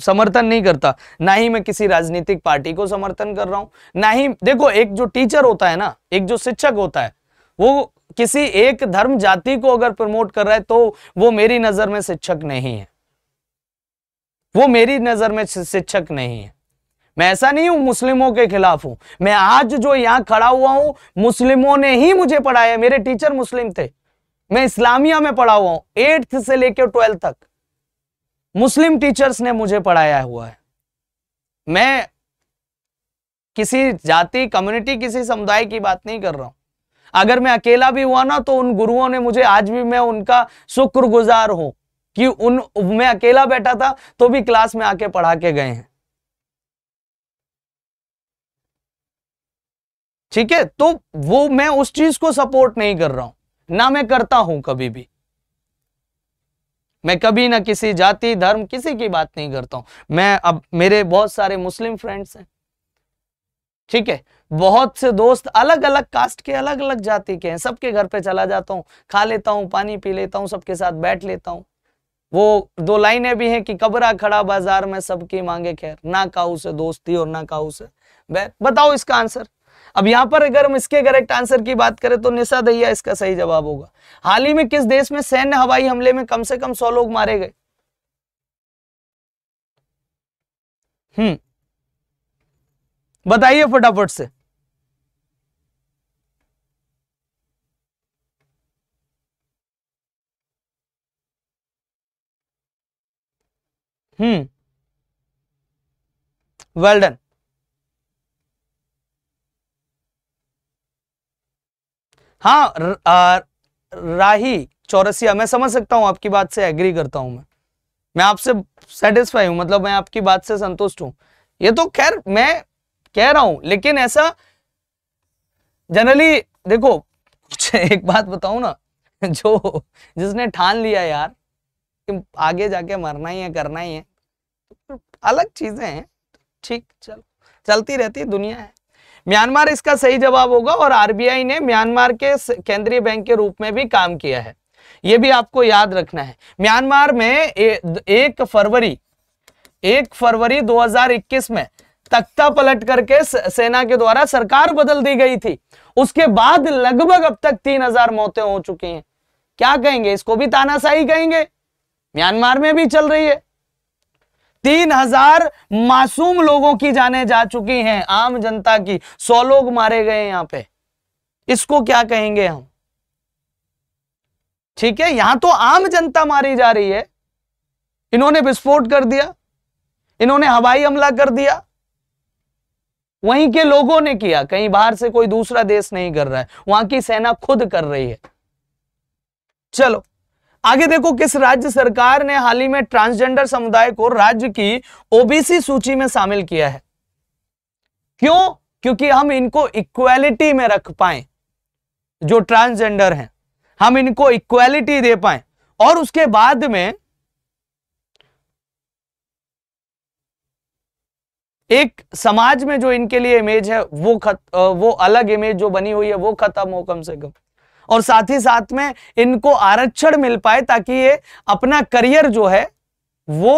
समर्थन नहीं करता ना ही मैं किसी राजनीतिक पार्टी को समर्थन कर रहा हूं ना ही देखो एक जो टीचर होता है ना एक जो शिक्षक होता है वो किसी एक धर्म जाति को अगर प्रमोट कर रहा है तो वो मेरी नजर में शिक्षक नहीं है वो मेरी नजर में शिक्षक नहीं है मैं ऐसा नहीं हूं मुस्लिमों के खिलाफ हूं मैं आज जो यहाँ खड़ा हुआ हूं मुस्लिमों ने ही मुझे पढ़ाया मेरे टीचर मुस्लिम थे मैं इस्लामिया में पढ़ा हुआ हूं एट्थ से लेकर ट्वेल्थ तक मुस्लिम टीचर्स ने मुझे पढ़ाया हुआ है मैं किसी जाति कम्युनिटी किसी समुदाय की बात नहीं कर रहा हूं अगर मैं अकेला भी हुआ ना तो उन गुरुओं ने मुझे आज भी मैं उनका शुक्रगुजार हूं कि उन मैं अकेला बैठा था तो भी क्लास में आके पढ़ा के गए हैं ठीक है तो वो मैं उस चीज को सपोर्ट नहीं कर रहा हूं ना मैं करता हूं कभी भी मैं कभी ना किसी जाति धर्म किसी की बात नहीं करता हूं मैं अब मेरे बहुत सारे मुस्लिम फ्रेंड्स हैं ठीक है बहुत से दोस्त अलग अलग कास्ट के अलग अलग जाति के हैं सबके घर पे चला जाता हूँ खा लेता हूं पानी पी लेता हूँ सबके साथ बैठ लेता हूँ वो दो लाइनें भी हैं कि कबरा खड़ा बाजार में सबकी मांगे खैर ना काउ से दोस्ती और ना काउ से बताओ इसका आंसर अब यहां पर अगर हम इसके करेक्ट आंसर की बात करें तो निशा दहिया इसका सही जवाब होगा हाल ही में किस देश में सैन्य हवाई हमले में कम से कम सौ लोग मारे गए हम्म बताइए फटाफट से हम्म वेल डन हाँ राही चौरसिया मैं समझ सकता हूँ आपकी बात से एग्री करता हूँ मैं मैं आपसे सेटिस्फाई हूँ मतलब मैं आपकी बात से संतुष्ट हूँ ये तो खैर मैं कह रहा हूँ लेकिन ऐसा जनरली देखो [LAUGHS] एक बात बताऊ ना जो जिसने ठान लिया यार कि आगे जाके मरना ही है करना ही है तो अलग चीजें हैं तो ठीक चलो चलती रहती दुनिया है म्यांमार इसका सही जवाब होगा और आरबीआई ने म्यांमार के केंद्रीय बैंक के रूप में भी काम किया है यह भी आपको याद रखना है म्यांमार में ए, एक फरवरी एक फरवरी 2021 में तख्ता पलट करके सेना के द्वारा सरकार बदल दी गई थी उसके बाद लगभग अब तक तीन हजार मौतें हो चुकी हैं क्या कहेंगे इसको भी तानाशाही कहेंगे म्यांमार में भी चल रही है तीन हजार मासूम लोगों की जाने जा चुकी हैं आम जनता की सौ लोग मारे गए यहां पे इसको क्या कहेंगे हम ठीक है यहां तो आम जनता मारी जा रही है इन्होंने विस्फोट कर दिया इन्होंने हवाई हमला कर दिया वहीं के लोगों ने किया कहीं बाहर से कोई दूसरा देश नहीं कर रहा है वहां की सेना खुद कर रही है चलो आगे देखो किस राज्य सरकार ने हाल ही में ट्रांसजेंडर समुदाय को राज्य की ओबीसी सूची में शामिल किया है क्यों क्योंकि हम इनको इक्वालिटी में रख पाए जो ट्रांसजेंडर हैं हम इनको इक्वेलिटी दे पाए और उसके बाद में एक समाज में जो इनके लिए इमेज है वो खत वो अलग इमेज जो बनी हुई है वो खत्म हो कम से कम और साथ ही साथ में इनको आरक्षण मिल पाए ताकि ये अपना करियर जो है वो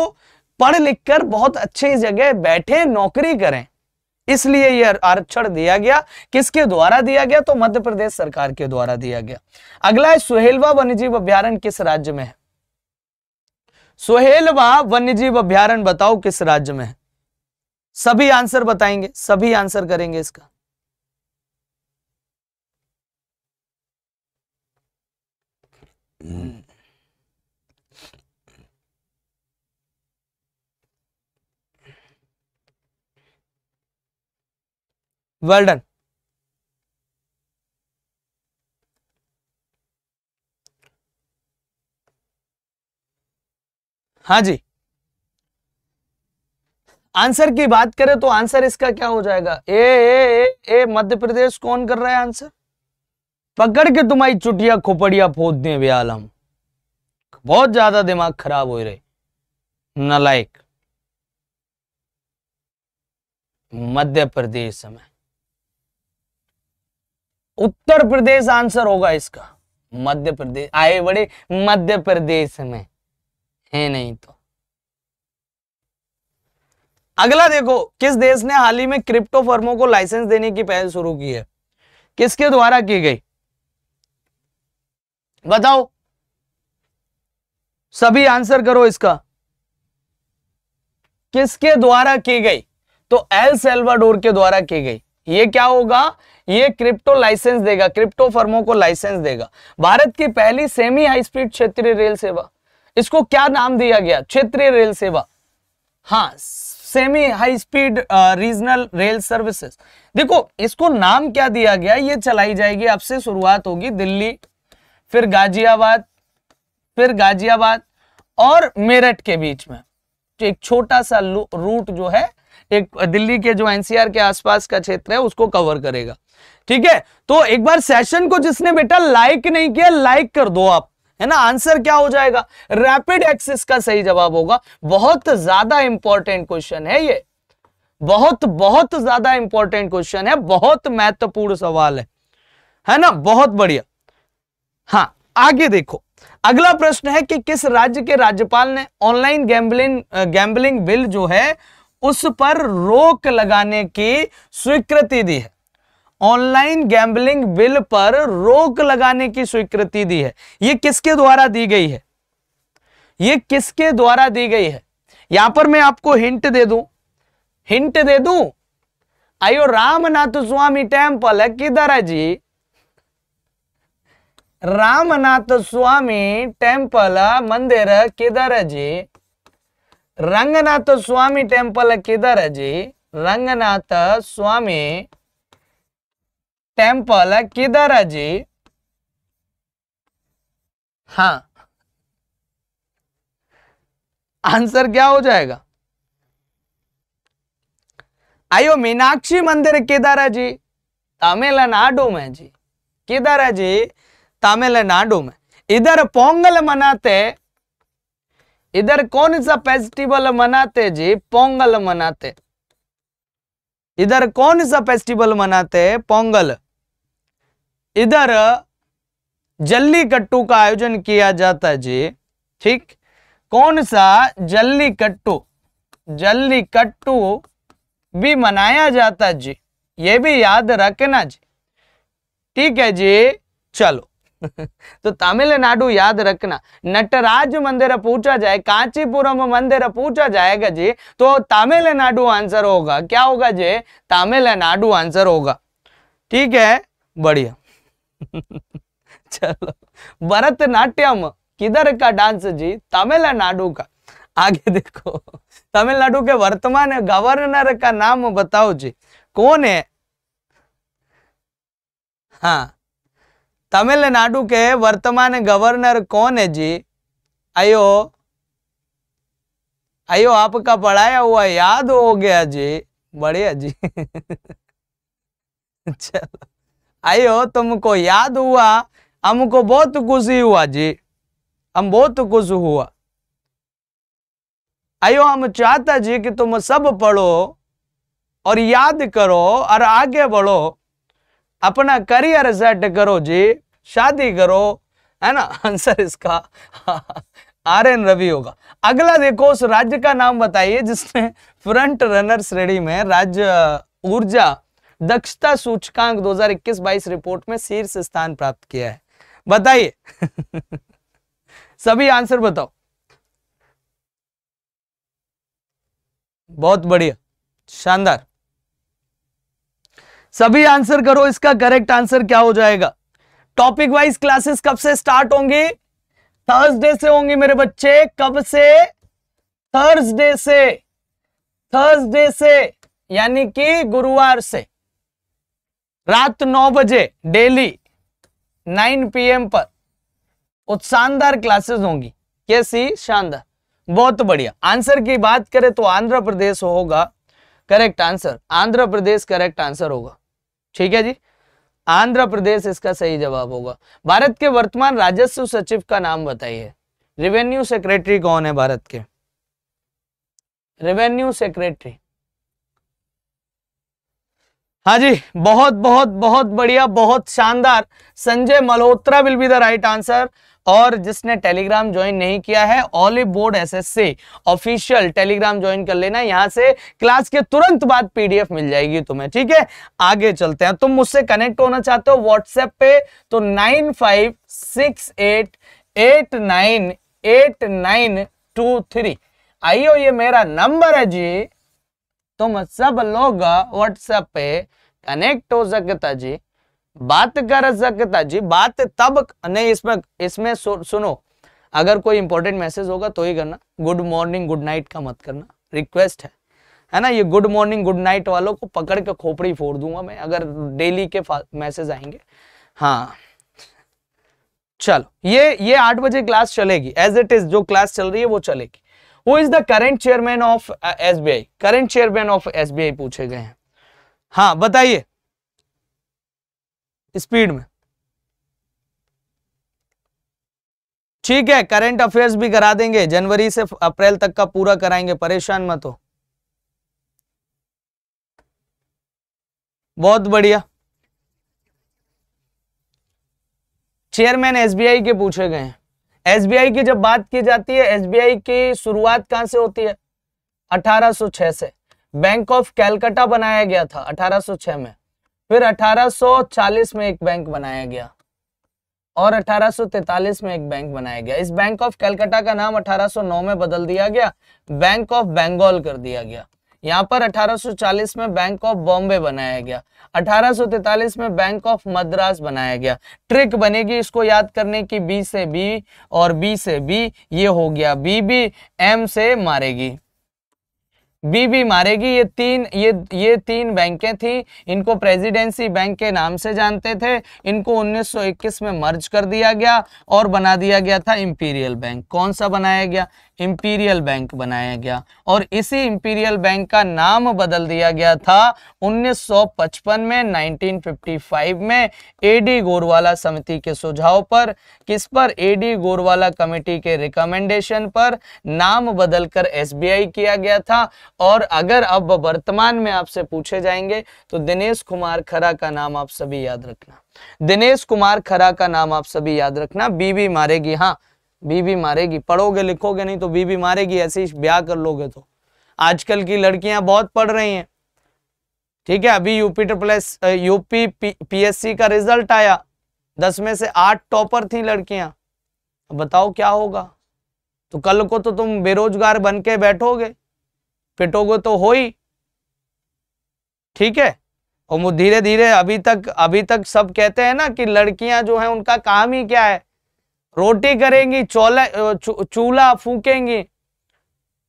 पढ़ लिख कर बहुत अच्छी जगह बैठे नौकरी करें इसलिए यह आरक्षण दिया गया किसके द्वारा दिया गया तो मध्य प्रदेश सरकार के द्वारा दिया गया अगला है सुहेलवा वन्यजीव अभ्यारण किस राज्य में है सुहेलवा वन्यजीव अभ्यारण बताओ किस राज्य में है सभी आंसर बताएंगे सभी आंसर करेंगे इसका well हाँ जी आंसर की बात करें तो आंसर इसका क्या हो जाएगा ए ए ए, ए मध्य प्रदेश कौन कर रहा है आंसर पकड़ के तुम्हारी चुटिया खोपड़िया फोद दे आलम बहुत ज्यादा दिमाग खराब हो रहे नलायक मध्य प्रदेश में उत्तर प्रदेश आंसर होगा इसका मध्य प्रदेश आए बड़े मध्य प्रदेश में है नहीं तो अगला देखो किस देश ने हाल ही में क्रिप्टो फर्मों को लाइसेंस देने की पहल शुरू की है किसके द्वारा की गई बताओ सभी आंसर करो इसका किसके द्वारा की गई तो एल सेल्वाडोर के द्वारा की गई ये क्या होगा ये क्रिप्टो लाइसेंस देगा क्रिप्टो फर्मों को लाइसेंस देगा भारत की पहली सेमी हाई स्पीड क्षेत्रीय रेल सेवा इसको क्या नाम दिया गया क्षेत्रीय रेल सेवा हाँ semi high speed regional rail services देखो इसको नाम क्या दिया गया ये चलाई जाएगी आपसे शुरुआत होगी दिल्ली फिर गाजियाबाद फिर गाजियाबाद और मेरठ के बीच में एक छोटा सा रूट जो है एक दिल्ली के जो एनसीआर के आसपास का क्षेत्र है उसको कवर करेगा ठीक है तो एक बार सेशन को जिसने बेटा लाइक नहीं किया लाइक कर दो आप है ना आंसर क्या हो जाएगा रैपिड एक्सेस का सही जवाब होगा बहुत ज्यादा इंपॉर्टेंट क्वेश्चन है ये बहुत बहुत ज्यादा इंपॉर्टेंट क्वेश्चन है बहुत महत्वपूर्ण सवाल है है ना बहुत बढ़िया हाँ आगे देखो अगला प्रश्न है कि किस राज्य के राज्यपाल ने ऑनलाइन गैम्बलिंग गैम्बलिंग बिल जो है उस पर रोक लगाने की स्वीकृति दी है ऑनलाइन गैम्बलिंग बिल पर रोक लगाने की स्वीकृति दी है ये किसके द्वारा दी गई है ये किसके द्वारा दी गई है यहां पर मैं आपको हिंट दे दू हिंट दे दू आयो रामनाथ स्वामी टेम्पल है किधर है जी रामनाथ स्वामी टेम्पल मंदिर किधर है जी रंगनाथ स्वामी टेम्पल किधर है जी रंगनाथ स्वामी किधर है जी हाँ आंसर क्या हो जाएगा आयो मीनाक्षी मंदिर केदारा जी तमिलनाडु में जी केदारा जी तमिलनाडु में इधर पोंगल मनाते इधर कौन सा फेस्टिवल मनाते जी पोंगल मनाते इधर कौन सा फेस्टिवल मनाते पोंगल इधर जल्लीकट्टू का आयोजन किया जाता है जी ठीक कौन सा जल्लीकट्टू जल्लीकट्टू भी मनाया जाता है जी ये भी याद रखना जी ठीक है जी चलो [LAUGHS] तो तमिलनाडु याद रखना नटराज मंदिर पूछा जाए कांचीपुरम मंदिर पूछा जाएगा जी तो तमिलनाडु आंसर होगा क्या होगा जी तमिलनाडु आंसर होगा ठीक है बढ़िया [LAUGHS] चलो भरतनाट्यम किधर का डांस जी तमिलनाडु का आगे देखो तमिलनाडु के वर्तमान गवर्नर का नाम बताओ जी कौन है हाँ तमिलनाडु के वर्तमान गवर्नर कौन है जी अयो अयो आपका पढ़ाया हुआ याद हो गया जी बढ़िया जी [LAUGHS] चलो आयो तुमको याद हुआ हमको बहुत खुशी हुआ जी हम बहुत खुश हुआ आयो हम चाहता जी कि तुम सब पढ़ो और याद करो और आगे बढ़ो अपना करियर सेट करो जी शादी करो है ना आंसर इसका [LAUGHS] आर एन रवि होगा अगला देखो उस राज्य का नाम बताइए जिसने फ्रंट रनर श्रेणी में राज्य ऊर्जा दक्षता सूचकांक 2021-22 रिपोर्ट में शीर्ष स्थान प्राप्त किया है बताइए सभी आंसर बताओ बहुत बढ़िया शानदार सभी आंसर करो इसका करेक्ट आंसर क्या हो जाएगा टॉपिक वाइज क्लासेस कब से स्टार्ट होंगी थर्सडे से होंगी मेरे बच्चे कब से थर्सडे से थर्सडे से यानी कि गुरुवार से रात नौ बजे डेली 9 पीएम पर और शानदार क्लासेस होंगी कैसी शानदार बहुत बढ़िया आंसर की बात करें तो आंध्र प्रदेश होगा correct answer Andhra Pradesh correct answer होगा ठीक है जी आंध्र प्रदेश इसका सही जवाब होगा भारत के वर्तमान राजस्व सचिव का नाम बताइए रेवेन्यू सेक्रेटरी कौन है भारत के रेवेन्यू सेक्रेटरी हाँ जी बहुत बहुत बहुत बढ़िया बहुत शानदार Sanjay Malhotra will be the right answer और जिसने टेलीग्राम ज्वाइन नहीं किया है Oliveboard SSC official Telegram join कर लेना यहां से क्लास के तुरंत बाद पीडीएफ मिल जाएगी तुम्हें ठीक है आगे चलते हैं तुम मुझसे कनेक्ट होना चाहते हो व्हाट्सएप पे तो nine five six eight eight nine eight nine two three आइयो ये मेरा नंबर है जी तुम सब लोग व्हाट्सएप पे कनेक्ट हो सकता जी बात कर सकता जी बात तब नहीं इसमें इसमें सुनो अगर कोई इंपॉर्टेंट मैसेज होगा तो ही करना गुड मॉर्निंग गुड नाइट का मत करना रिक्वेस्ट है है ना ये गुड मॉर्निंग गुड नाइट वालों को पकड़ के खोपड़ी फोड़ दूंगा मैं अगर डेली के मैसेज आएंगे हाँ चलो ये ये आठ बजे क्लास चलेगी एज इट इज जो क्लास चल रही है वो चलेगी who is the current chairman of S B I current chairman of S B I पूछे गए हैं हाँ बताइए स्पीड में ठीक है करंट अफेयर्स भी करा देंगे जनवरी से अप्रैल तक का पूरा कराएंगे परेशान मत हो बहुत बढ़िया चेयरमैन एसबीआई के पूछे गए हैं एसबीआई की जब बात की जाती है एसबीआई की शुरुआत कहां से होती है 1806 से बैंक ऑफ कैलकाटा बनाया गया था 1806 में फिर 1840 में एक बैंक बनाया गया और 1843 में एक बैंक बनाया गया इस बैंक ऑफ कैलकाटा का नाम 1809 में बदल दिया गया बैंक ऑफ बंगाल कर दिया गया यहाँ पर 1840 में बैंक ऑफ बॉम्बे बनाया गया 1843 में बैंक ऑफ मद्रास बनाया गया ट्रिक बनेगी इसको याद करने की बी से बी और बी से बी ये हो गया बी बी एम से मारेगी बी बी मारेगी ये तीन ये ये तीन बैंकें थी इनको प्रेसिडेंसी बैंक के नाम से जानते थे इनको 1921 में मर्ज कर दिया गया और बना दिया गया था इंपीरियल बैंक कौन सा बनाया गया इंपीरियल बैंक बनाया गया और इसी इंपीरियल बैंक का नाम बदल दिया गया था 1955 में 1955 में एडी गोरवाला समिति के सुझाव पर किस पर एडी गोरवाला कमेटी के रिकमेंडेशन पर नाम बदलकर एसबीआई किया गया था और अगर अब वर्तमान में आपसे पूछे जाएंगे तो दिनेश कुमार खरा का नाम आप सभी याद रखना दिनेश कुमार खरा का नाम आप सभी याद रखना बीबी मारेगी हाँ बीबी मारेगी पढ़ोगे लिखोगे नहीं तो बीबी मारेगी ऐसे ही ब्याह कर लोगे तो आजकल की लड़कियां बहुत पढ़ रही हैं ठीक है अभी यूपी प्लस यूपी पीएससी का रिजल्ट आया दस में से आठ टॉपर थी लड़कियां बताओ क्या होगा तो कल को तो तुम बेरोजगार बन के बैठोगे पिटोगे तो हो ही ठीक है और धीरे धीरे अभी तक अभी तक सब कहते हैं ना कि लड़कियां जो है उनका काम ही क्या है रोटी करेंगी चोला चूल्हा फूकेंगी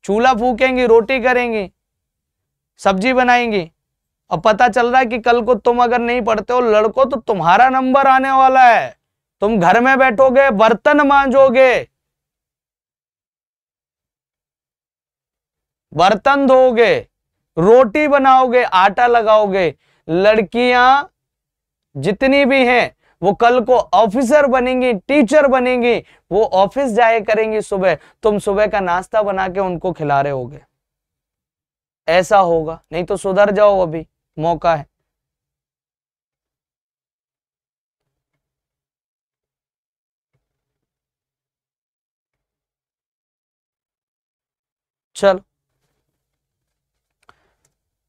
चूल्हा फूकेंगी रोटी करेंगी सब्जी बनाएंगी और पता चल रहा है कि कल को तुम अगर नहीं पढ़ते हो लड़को तो तुम्हारा नंबर आने वाला है तुम घर में बैठोगे बर्तन मांजोगे बर्तन धोगे रोटी बनाओगे आटा लगाओगे लड़कियां जितनी भी हैं वो कल को ऑफिसर बनेंगे टीचर बनेंगे वो ऑफिस जाए करेंगी सुबह तुम सुबह का नाश्ता बना के उनको खिला रहे होगे ऐसा होगा नहीं तो सुधर जाओ अभी मौका है चलो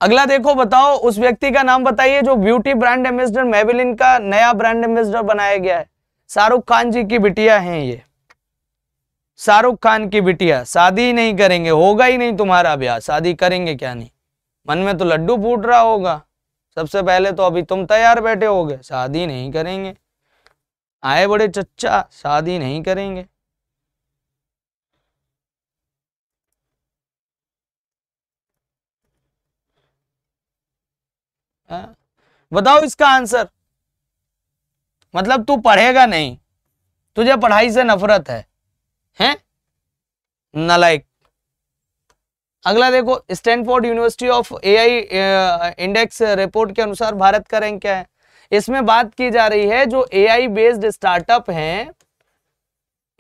अगला देखो बताओ उस व्यक्ति का नाम बताइए जो ब्यूटी ब्रांड एम्बेसडर मेबिलिन का नया ब्रांड एम्बेसडर बनाया गया है शाहरुख खान जी की बिटिया हैं ये शाहरुख खान की बिटिया शादी नहीं करेंगे होगा ही नहीं तुम्हारा ब्याह शादी करेंगे क्या नहीं मन में तो लड्डू फूट रहा होगा सबसे पहले तो अभी तुम तैयार बैठे होगे शादी नहीं करेंगे आए बड़े चच्चा शादी नहीं करेंगे आ? हाँ। बताओ इसका आंसर मतलब तू पढ़ेगा नहीं तुझे पढ़ाई से नफरत है हैं नलायक अगला देखो Stanford university of AI index report के अनुसार भारत का रैंक क्या है इसमें बात की जा रही है जो एआई बेस्ड स्टार्टअप हैं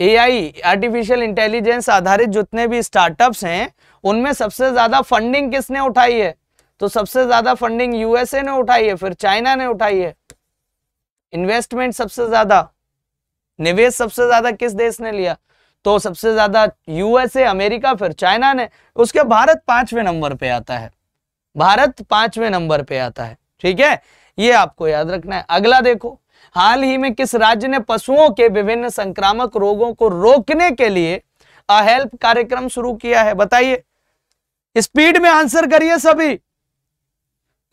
एआई आर्टिफिशियल इंटेलिजेंस आधारित जितने भी स्टार्टअप्स हैं उनमें सबसे ज्यादा फंडिंग किसने उठाई है तो सबसे ज्यादा फंडिंग यूएसए ने उठाई है फिर चाइना ने उठाई है इन्वेस्टमेंट सबसे ज्यादा निवेश सबसे ज्यादा किस देश ने लिया तो सबसे ज्यादा यूएसए अमेरिका फिर चाइना ने उसके भारत पांचवें नंबर पे आता है भारत पांचवें नंबर पे आता है ठीक है ये आपको याद रखना है अगला देखो हाल ही में किस राज्य ने पशुओं के विभिन्न संक्रामक रोगों को रोकने के लिए अहेल्प कार्यक्रम शुरू किया है बताइए स्पीड में आंसर करिए सभी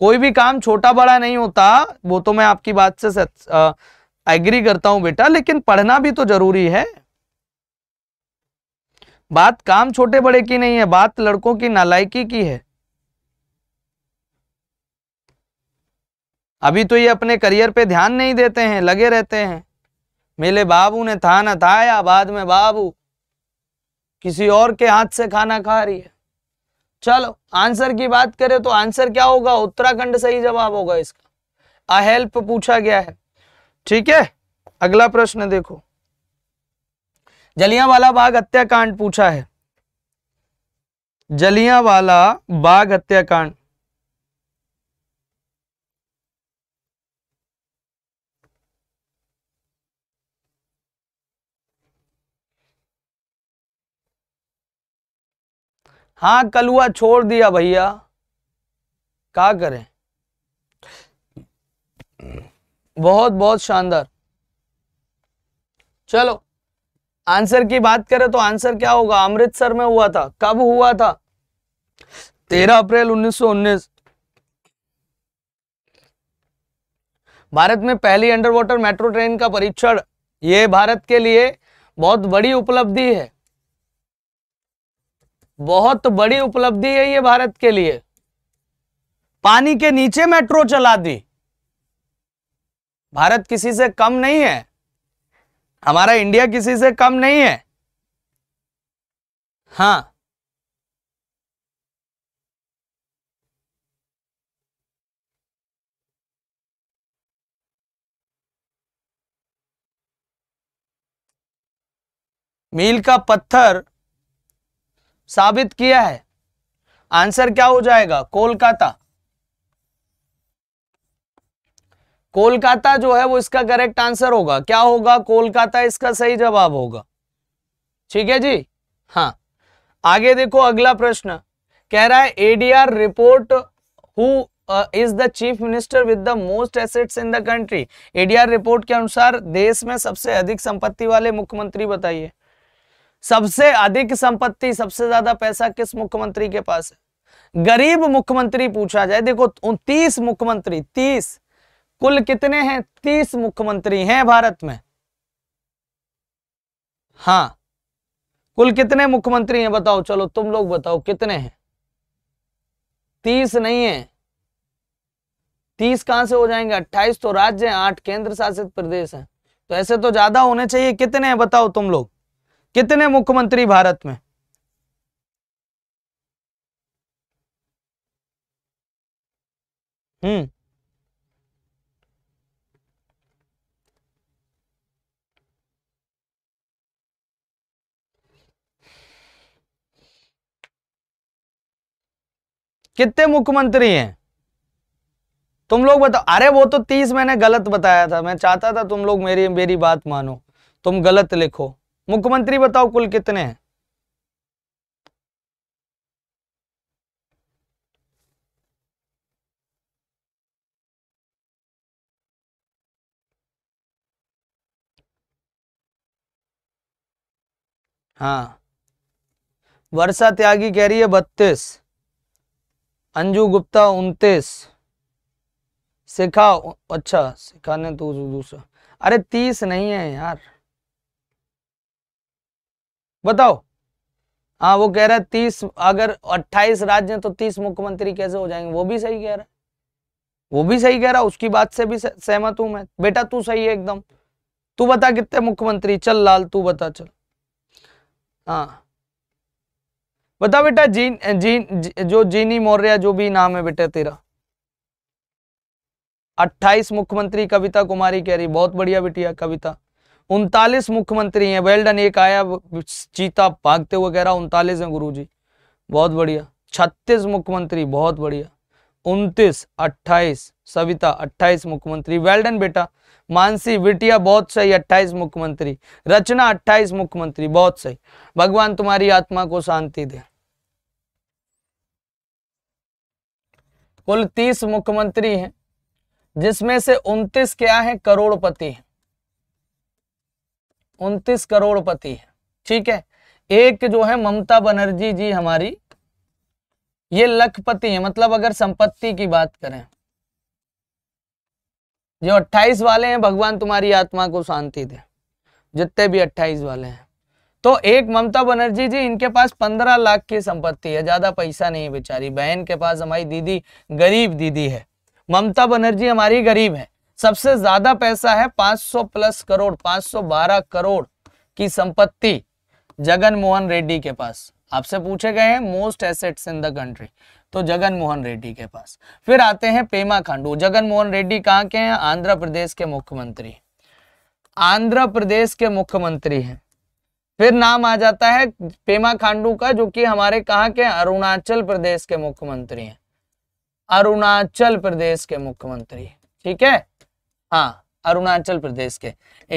कोई भी काम छोटा बड़ा नहीं होता वो तो मैं आपकी बात से एग्री करता हूं बेटा लेकिन पढ़ना भी तो जरूरी है बात काम छोटे बड़े की नहीं है बात लड़कों की नालायकी की है अभी तो ये अपने करियर पे ध्यान नहीं देते हैं लगे रहते हैं मेरे बाबू ने था ना थाया बाद में बाबू किसी और के हाथ से खाना खा रही है चलो आंसर की बात करें तो आंसर क्या होगा उत्तराखंड सही जवाब होगा इसका अहेल्प पूछा गया है ठीक है अगला प्रश्न देखो जलिया वाला बाग हत्याकांड पूछा है जलिया वाला बाग हत्याकांड हाँ कलुआ छोड़ दिया भैया क्या करें बहुत बहुत शानदार चलो आंसर की बात करें तो आंसर क्या होगा अमृतसर में हुआ था कब हुआ था तेरह अप्रैल 1919 भारत में पहली अंडर वाटर मेट्रो ट्रेन का परीक्षण ये भारत के लिए बहुत बड़ी उपलब्धि है बहुत बड़ी उपलब्धि है ये भारत के लिए पानी के नीचे मेट्रो चला दी भारत किसी से कम नहीं है हमारा इंडिया किसी से कम नहीं है हाँ मील का पत्थर साबित किया है आंसर क्या हो जाएगा कोलकाता कोलकाता जो है वो इसका करेक्ट आंसर होगा क्या होगा कोलकाता इसका सही जवाब होगा ठीक है जी हाँ आगे देखो अगला प्रश्न कह रहा है ADR report who is the chief minister with the most assets in the country ADR report के अनुसार देश में सबसे अधिक संपत्ति वाले मुख्यमंत्री बताइए सबसे अधिक संपत्ति सबसे ज्यादा पैसा किस मुख्यमंत्री के पास है गरीब मुख्यमंत्री पूछा जाए देखो उनतीस मुख्यमंत्री तीस कुल कितने हैं तीस मुख्यमंत्री हैं भारत में हाँ कुल कितने मुख्यमंत्री हैं बताओ चलो तुम लोग बताओ कितने हैं तीस नहीं है तीस कहां से हो जाएंगे अट्ठाईस तो राज्य हैं आठ केंद्र शासित प्रदेश हैं तो ऐसे तो ज्यादा होने चाहिए कितने हैं बताओ तुम लोग कितने मुख्यमंत्री भारत में हम्म कितने मुख्यमंत्री हैं तुम लोग बताओ अरे वो तो तीस मैंने गलत बताया था मैं चाहता था तुम लोग मेरी मेरी बात मानो तुम गलत लिखो मुख्यमंत्री बताओ कुल कितने हैं हाँ वर्षा त्यागी कह रही है बत्तीस अंजू गुप्ता उनतीस शिखा अच्छा शिखा ने तो दूसरा अरे तीस नहीं है यार बताओ हाँ वो कह रहा है तीस अगर अट्ठाईस राज्य तो तीस मुख्यमंत्री कैसे हो जाएंगे वो भी सही कह रहा है वो भी सही कह रहा उसकी बात से भी सहमत हूं मैं बेटा तू सही है एकदम तू बता कितने मुख्यमंत्री चल लाल तू बता चल हाँ बता बेटा जीन जीन जो जीनी मौर्य जो भी नाम है बेटा तेरा अट्ठाईस मुख्यमंत्री कविता कुमारी कह रही बहुत बढ़िया बेटिया कविता उनतालीस मुख्यमंत्री हैं वेल्डन एक आया चीता भागते हुए कह रहा उनतालीस हैं गुरु जी बहुत बढ़िया छत्तीस मुख्यमंत्री बहुत बढ़िया उनतीस अट्ठाईस सविता अट्ठाईस मुख्यमंत्री वेल्डन बेटा मानसी बिटिया बहुत सही अट्ठाईस मुख्यमंत्री रचना अट्ठाईस मुख्यमंत्री बहुत सही भगवान तुम्हारी आत्मा को शांति दे कुल तीस मुख्यमंत्री हैं जिसमें से उनतीस क्या है करोड़पति हैं उनतीस करोड़पति है ठीक है एक जो है ममता बनर्जी जी हमारी ये लखपति है मतलब अगर संपत्ति की बात करें जो 28 वाले हैं भगवान तुम्हारी आत्मा को शांति दे जितने भी 28 वाले हैं तो एक ममता बनर्जी जी इनके पास 15 लाख की संपत्ति है ज्यादा पैसा नहीं बेचारी बहन के पास हमारी दीदी गरीब दीदी है ममता बनर्जी हमारी गरीब है सबसे ज्यादा पैसा है 500 प्लस करोड़ 512 करोड़ की संपत्ति जगन मोहन रेड्डी के पास आपसे पूछे गए हैं most assets in the country तो जगन मोहन रेड्डी के पास फिर आते हैं पेमा खांडू जगन मोहन रेड्डी कहां के हैं आंध्र प्रदेश के मुख्यमंत्री आंध्र प्रदेश के मुख्यमंत्री हैं फिर नाम आ जाता है पेमा खांडू का जो कि हमारे कहा के अरुणाचल प्रदेश के मुख्यमंत्री हैं अरुणाचल प्रदेश के मुख्यमंत्री ठीक है हाँ अरुणाचल प्रदेश के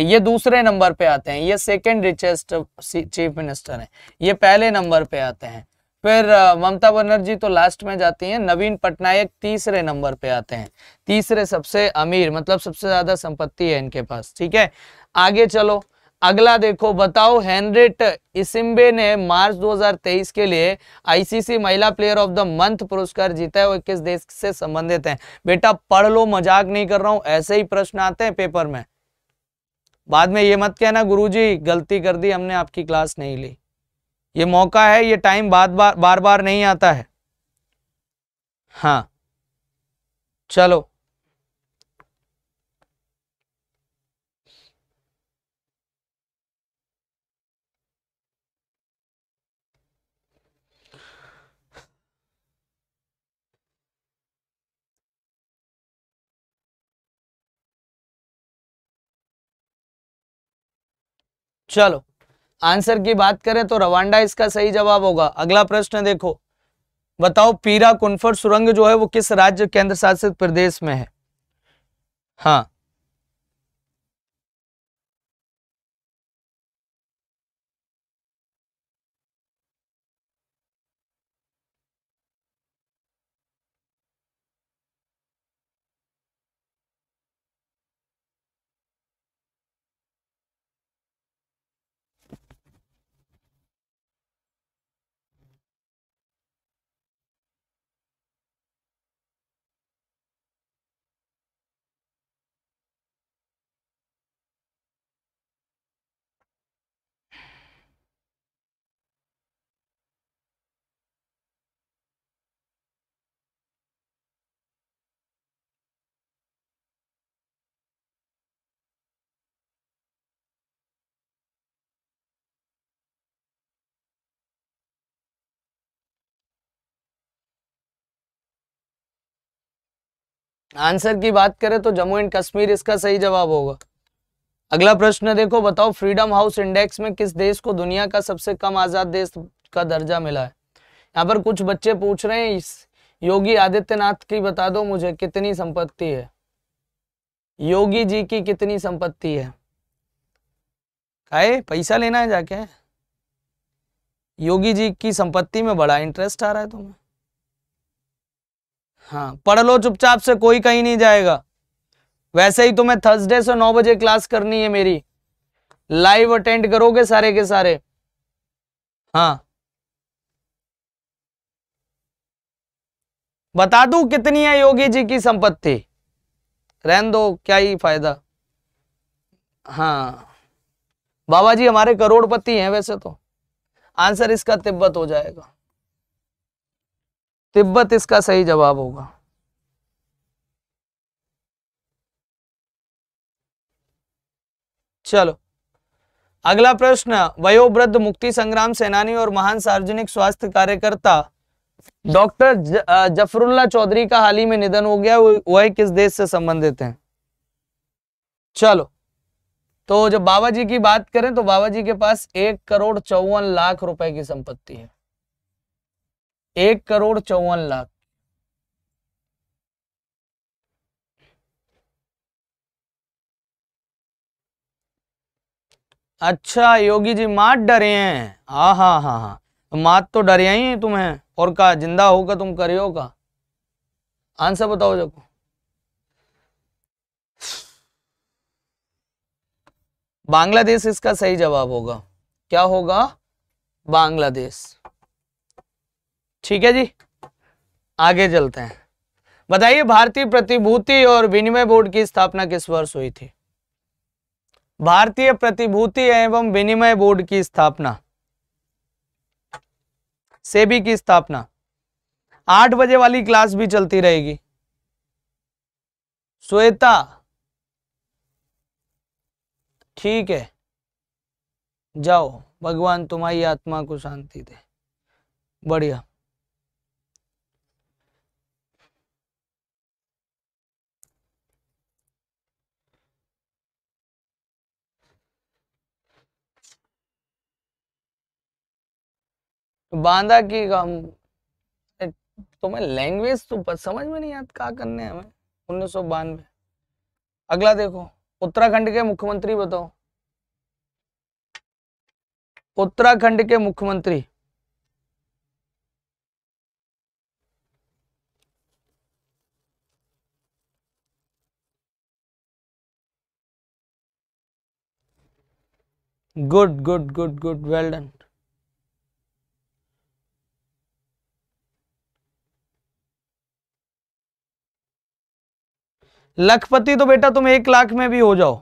ये दूसरे नंबर पे आते हैं ये सेकेंड रिचेस्ट चीफ मिनिस्टर हैं ये पहले नंबर पे आते हैं फिर ममता बनर्जी तो लास्ट में जाती हैं नवीन पटनायक तीसरे नंबर पे आते हैं तीसरे सबसे अमीर मतलब सबसे ज्यादा संपत्ति है इनके पास ठीक है आगे चलो अगला देखो बताओ हेनरिट इसिम्बे ने मार्च 2023 के लिए आईसीसी महिला प्लेयर ऑफ द मंथ पुरस्कार जीता है वो किस देश से संबंधित है बेटा पढ़ लो मजाक नहीं कर रहा हूं ऐसे ही प्रश्न आते हैं पेपर में बाद में ये मत कहना गुरुजी गलती कर दी हमने आपकी क्लास नहीं ली ये मौका है ये टाइम बार बार बार बार नहीं आता है हाँ चलो चलो आंसर की बात करें तो रवांडा इसका सही जवाब होगा अगला प्रश्न देखो बताओ पीरा कुंफर सुरंग जो है वो किस राज्य केंद्र शासित प्रदेश में है हाँ आंसर की बात करें तो जम्मू एंड कश्मीर इसका सही जवाब होगा अगला प्रश्न देखो बताओ फ्रीडम हाउस इंडेक्स में किस देश को दुनिया का सबसे कम आजाद देश का दर्जा मिला है यहाँ पर कुछ बच्चे पूछ रहे हैं योगी आदित्यनाथ की बता दो मुझे कितनी संपत्ति है योगी जी की कितनी संपत्ति है काहे पैसा लेना है जाके योगी जी की संपत्ति में बड़ा इंटरेस्ट आ रहा है तुम्हें हाँ पढ़ लो चुपचाप से कोई कहीं नहीं जाएगा वैसे ही तुम्हें तो थर्सडे से नौ बजे क्लास करनी है मेरी लाइव अटेंड करोगे सारे के सारे हाँ बता दू कितनी है योगी जी की संपत्ति रहन दो क्या ही फायदा हाँ बाबा जी हमारे करोड़पति हैं वैसे तो आंसर इसका तिब्बत हो जाएगा तिब्बत इसका सही जवाब होगा चलो अगला प्रश्न वयोवृद्ध मुक्ति संग्राम सेनानी और महान सार्वजनिक स्वास्थ्य कार्यकर्ता डॉक्टर जफरुल्ला चौधरी का हाल ही में निधन हो गया वह किस देश से संबंधित हैं चलो तो जब बाबा जी की बात करें तो बाबा जी के पास एक करोड़ चौवन लाख रुपए की संपत्ति है एक करोड़ चौवन लाख अच्छा योगी जी मात डरे हैं हाँ हाँ हाँ हाँ मात तो डरे ही हैं तुम्हें और कहा जिंदा होगा तुम करियो का आंसर बताओ जब बांग्लादेश इसका सही जवाब होगा क्या होगा बांग्लादेश ठीक है जी आगे चलते हैं बताइए भारतीय प्रतिभूति और विनिमय बोर्ड की स्थापना किस वर्ष हुई थी भारतीय प्रतिभूति एवं विनिमय बोर्ड की स्थापना सेबी की स्थापना आठ बजे वाली क्लास भी चलती रहेगी श्वेता ठीक है जाओ भगवान तुम्हारी आत्मा को शांति दे बढ़िया बांदा की गम तुम्हें लैंग्वेज तो समझ में नहीं आता क्या करने हमें उन्नीस सौ बानवे अगला देखो उत्तराखंड के मुख्यमंत्री बताओ उत्तराखंड के मुख्यमंत्री good good good good well done लखपति तो बेटा तुम एक लाख में भी हो जाओ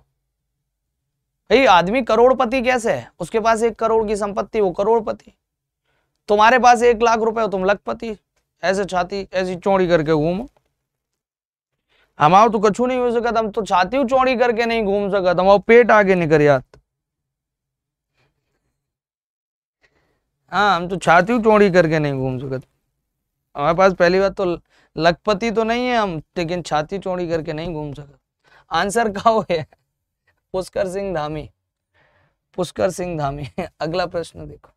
भाई आदमी करोड़पति कैसे है उसके पास एक करोड़ की संपत्ति वो करोड़पति तुम्हारे पास एक लाख रुपए हो तुम लखपति ऐसे छाती ऐसी चौड़ी करके घूमो हमारा तो कछु नहीं हो सकता हम तो छाती चौड़ी करके नहीं घूम सकता हमारा पेट आगे निकल जाता हाँ हम तो छाती चौड़ी करके नहीं घूम सकते हमारे पास पहली बात तो लखपति तो नहीं है हम लेकिन छाती चौड़ी करके नहीं घूम सकते आंसर का हो है पुष्कर सिंह धामी पुष्कर सिंह धामी अगला प्रश्न देखो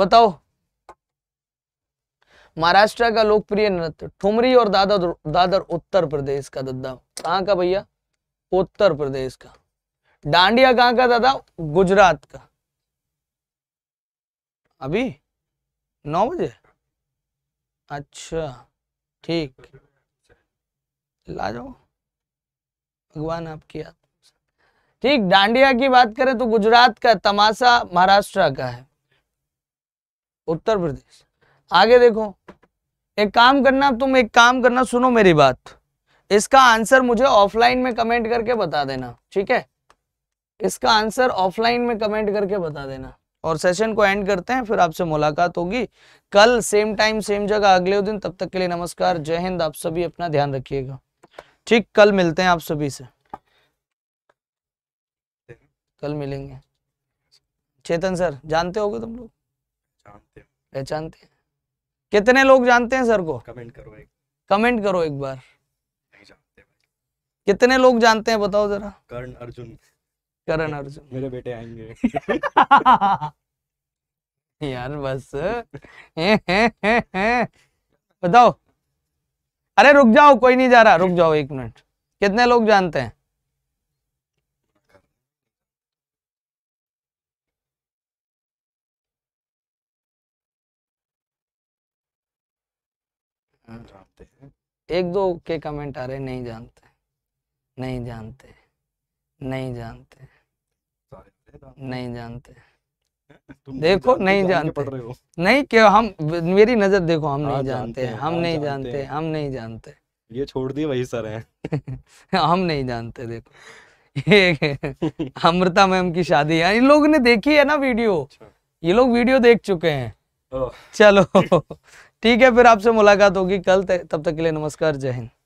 बताओ महाराष्ट्र का लोकप्रिय नृत्य ठुमरी और दादर दादर उत्तर प्रदेश का दादा कहाँ का भैया उत्तर प्रदेश का डांडिया कहाँ का दादा गुजरात का अभी नौ बजे अच्छा ठीक ला जाओ भगवान आपकी ठीक डांडिया की बात करें तो गुजरात का तमाशा महाराष्ट्र का है उत्तर प्रदेश आगे देखो एक काम करना तुम एक काम करना सुनो मेरी बात इसका आंसर मुझे ऑफलाइन में कमेंट करके बता देना ठीक है इसका आंसर ऑफलाइन में कमेंट करके बता देना और सेशन को एंड करते हैं फिर आपसे मुलाकात होगी कल सेम टाइम सेम जगह अगले दिन तब तक के लिए नमस्कार जय हिंद आप सभी अपना ध्यान रखिएगा ठीक कल मिलते हैं आप सभी से कल मिलेंगे चेतन सर जानते होगे तुम लोग पहचानते कितने लोग जानते हैं सर को कमेंट करो एक कमेंट करो एक बार नहीं जानते कितने लोग जानते हैं बताओ जरा कर्ण अर्जुन करण [LAUGHS] अर्जुन मेरे बेटे आएंगे [LAUGHS] यार बस [LAUGHS] बताओ अरे रुक जाओ कोई नहीं जा रहा रुक जाओ एक मिनट कितने लोग जानते हैं एक दो के कमेंट आ रहे नहीं जानते नहीं जानते नहीं जानते हम्म। तो जानते नहीं तो जानते देखो नहीं जानते पढ़ रहे हो नहीं क्यों हम मेरी नजर देखो हम नहीं हाँ, जानते हम नहीं जानते हम नहीं जानते ये छोड़ दिए वही सर हैं [LAUGHS] हम नहीं जानते देखो [LAUGHS] [LAUGHS] अमृता मैम की शादी है इन लोगों ने देखी है ना वीडियो अच्छा। ये लोग वीडियो देख चुके हैं चलो ठीक है फिर आपसे मुलाकात होगी कल तक तब तक के लिए नमस्कार जय हिंद